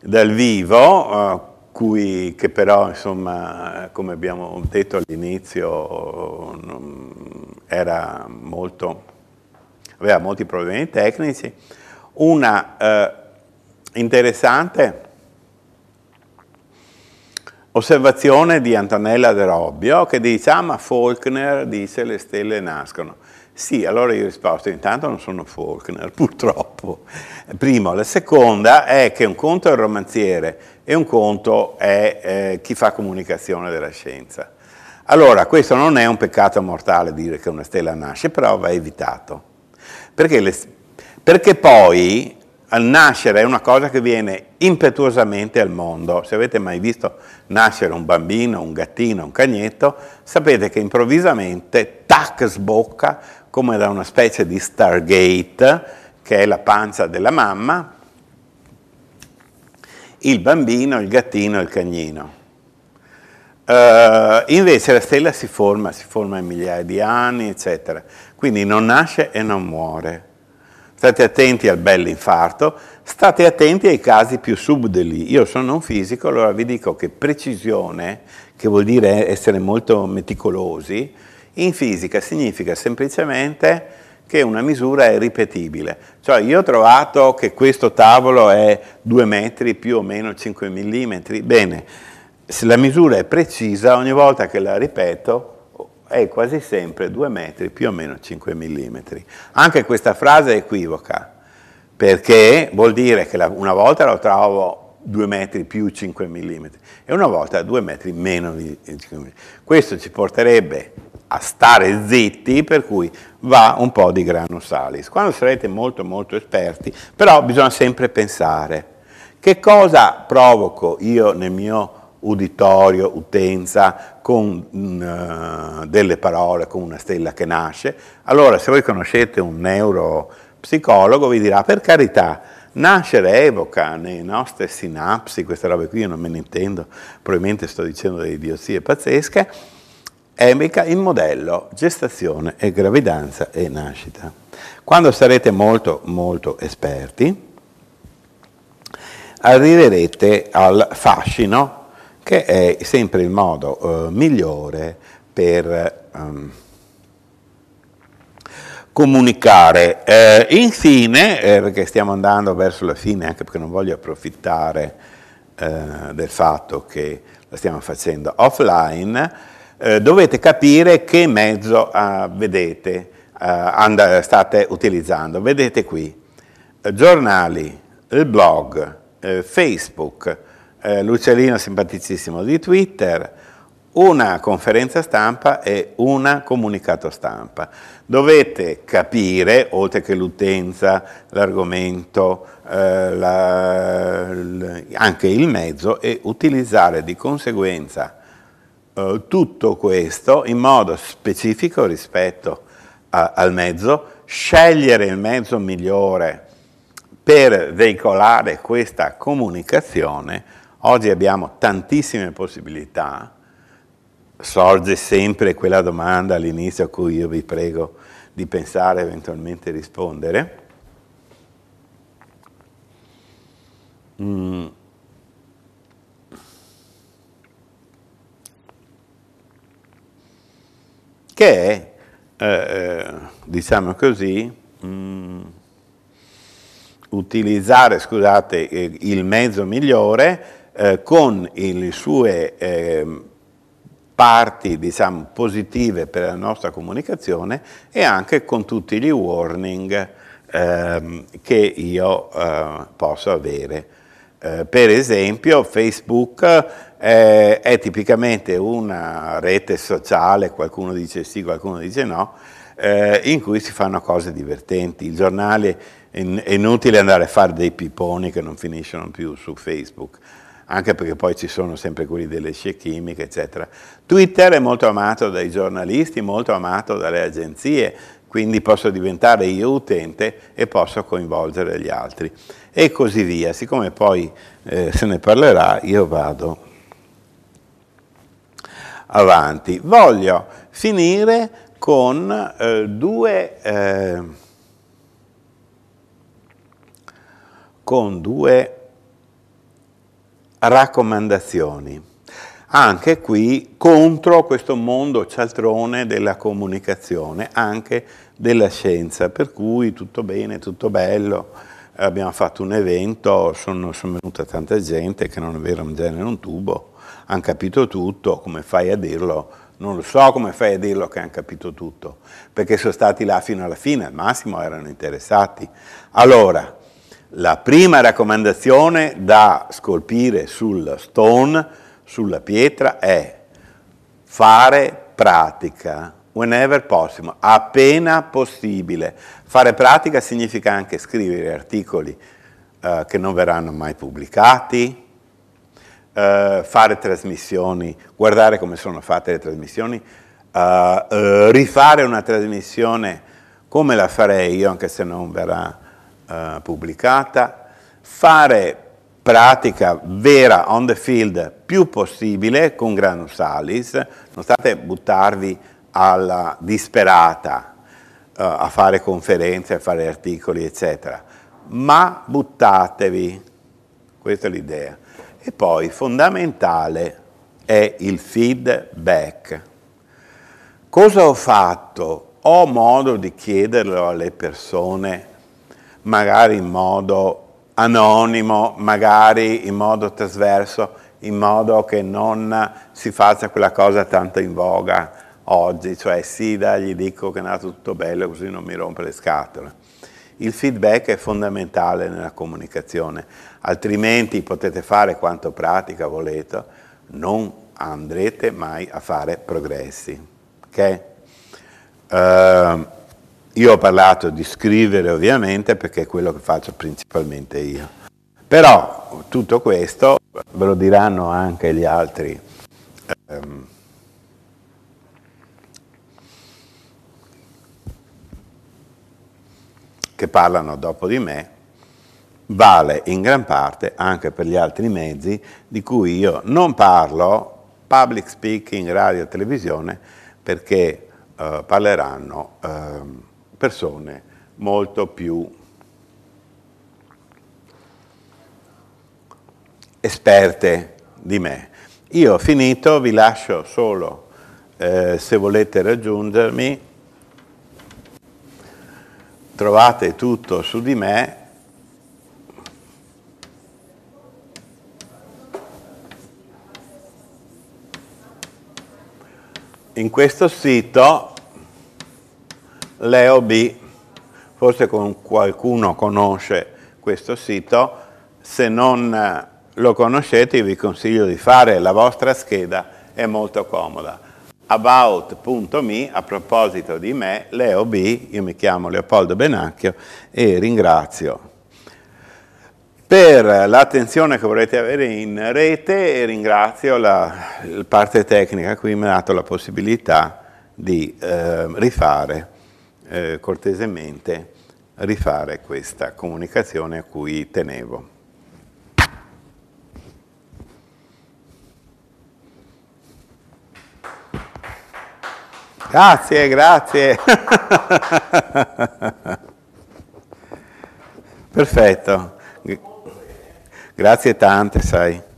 dal vivo, eh, cui, che però, insomma, come abbiamo detto all'inizio, era molto, aveva molti problemi tecnici, una uh, interessante Osservazione di Antonella De Robbio che dice, ah ma Faulkner dice le stelle nascono. Sì, allora io risposto, intanto non sono Faulkner, purtroppo. Primo, la seconda è che un conto è il romanziere e un conto è eh, chi fa comunicazione della scienza. Allora, questo non è un peccato mortale dire che una stella nasce, però va evitato. Perché, le, perché poi al nascere è una cosa che viene impetuosamente al mondo. Se avete mai visto nascere un bambino, un gattino, un cagnetto, sapete che improvvisamente, tac, sbocca come da una specie di Stargate, che è la pancia della mamma, il bambino, il gattino, il cagnino. Uh, invece la stella si forma, si forma in migliaia di anni, eccetera. Quindi non nasce e non muore. State attenti al bell'infarto, state attenti ai casi più subdoli. Io sono un fisico, allora vi dico che precisione, che vuol dire essere molto meticolosi, in fisica significa semplicemente che una misura è ripetibile. Cioè io ho trovato che questo tavolo è 2 metri più o meno 5 mm. Bene, se la misura è precisa, ogni volta che la ripeto è quasi sempre 2 metri più o meno 5 mm. Anche questa frase è equivoca, perché vuol dire che la, una volta lo trovo 2 metri più 5 mm e una volta 2 metri meno 5 mm. Questo ci porterebbe a stare zitti, per cui va un po' di grano salis. Quando sarete molto molto esperti, però bisogna sempre pensare che cosa provoco io nel mio uditorio, utenza, con mh, mm, eh, delle parole, con una stella che nasce. Allora, se voi conoscete un neuropsicologo, vi dirà, per carità, nascere evoca nelle nostre sinapsi, queste robe qui, io non me ne intendo, probabilmente sto dicendo delle idiozie pazzesche, evoca il modello gestazione e gravidanza e nascita. Quando sarete molto, molto esperti, arriverete al fascino che è sempre il modo eh, migliore per ehm, comunicare. Eh, infine, eh, perché stiamo andando verso la fine, anche perché non voglio approfittare eh, del fatto che la stiamo facendo offline, eh, dovete capire che mezzo eh, vedete, state utilizzando. Vedete qui, giornali, il blog, Facebook, eh, Lucialino simpaticissimo di Twitter, una conferenza stampa e una comunicato stampa. Dovete capire, oltre che l'utenza, l'argomento, eh, la, anche il mezzo e utilizzare di conseguenza eh, tutto questo in modo specifico rispetto a, al mezzo, scegliere il mezzo migliore per veicolare questa comunicazione Oggi abbiamo tantissime possibilità, sorge sempre quella domanda all'inizio a cui io vi prego di pensare e eventualmente rispondere. Mm. Che è, eh, eh diciamo così, mm, utilizzare, scusate, eh, il mezzo migliore eh, con le sue eh, parti diciamo, positive per la nostra comunicazione e anche con tutti gli warning eh, che io eh, posso avere. Eh, per esempio Facebook è tipicamente una rete sociale, qualcuno dice sì, qualcuno dice no, in cui si fanno cose divertenti. Il giornale è inutile andare a fare dei piponi che non finiscono più su Facebook anche perché poi ci sono sempre quelli delle scie chimiche, eccetera. Twitter è molto amato dai giornalisti, molto amato dalle agenzie, quindi posso diventare io utente e posso coinvolgere gli altri. E così via. Siccome poi eh, se ne parlerà, io vado avanti. Voglio finire con eh, due... Eh, con due raccomandazioni. Anche qui contro questo mondo cialtrone della comunicazione, anche della scienza, per cui tutto bene, tutto bello, abbiamo fatto un evento, sono, sono venuta tanta gente che non aveva un genere un tubo, hanno capito tutto, come fai a dirlo? Non lo so come fai a dirlo che hanno capito tutto, perché sono stati là fino alla fine, al massimo erano interessati. Allora, la prima raccomandazione da scolpire sul stone, sulla pietra, è fare pratica, whenever possible, appena possibile. Fare pratica significa anche scrivere articoli eh, che non verranno mai pubblicati, eh, fare trasmissioni, guardare come sono fatte le trasmissioni, eh, eh rifare una trasmissione come la farei io, anche se non verrà eh, pubblicata, fare pratica vera on the field più possibile con salis, non state buttarvi alla disperata eh, a fare conferenze, a fare articoli, eccetera, ma buttatevi, questa è l'idea. E poi fondamentale è il feedback. Cosa ho fatto? Ho modo di chiederlo alle persone magari in modo anonimo, magari in modo trasverso, in modo che non si faccia quella cosa tanto in voga oggi, cioè sì, dai, gli dico che è andato tutto bello così non mi rompe le scatole. Il feedback è fondamentale nella comunicazione, altrimenti potete fare quanto pratica volete, non andrete mai a fare progressi. Okay? Uh, io ho parlato di scrivere ovviamente perché è quello che faccio principalmente io. Però tutto questo ve lo diranno anche gli altri. Ehm, che parlano dopo di me, vale in gran parte anche per gli altri mezzi di cui io non parlo, public speaking, radio, televisione, perché eh, parleranno eh, persone molto più esperte di me. Io ho finito, vi lascio solo, eh, se volete raggiungermi, trovate tutto su di me. In questo sito Leo B, forse qualcuno conosce questo sito, se non eh, lo conoscete vi consiglio di fare la vostra scheda, è molto comoda. About.me, a proposito di me, Leo B, io mi chiamo Leopoldo Benacchio e ringrazio per l'attenzione che vorrete avere in rete e ringrazio la, la parte tecnica, qui mi ha dato la possibilità di eh, rifare eh, cortesemente rifare questa comunicazione a cui tenevo. Grazie, grazie. Perfetto. Grazie tante, sai.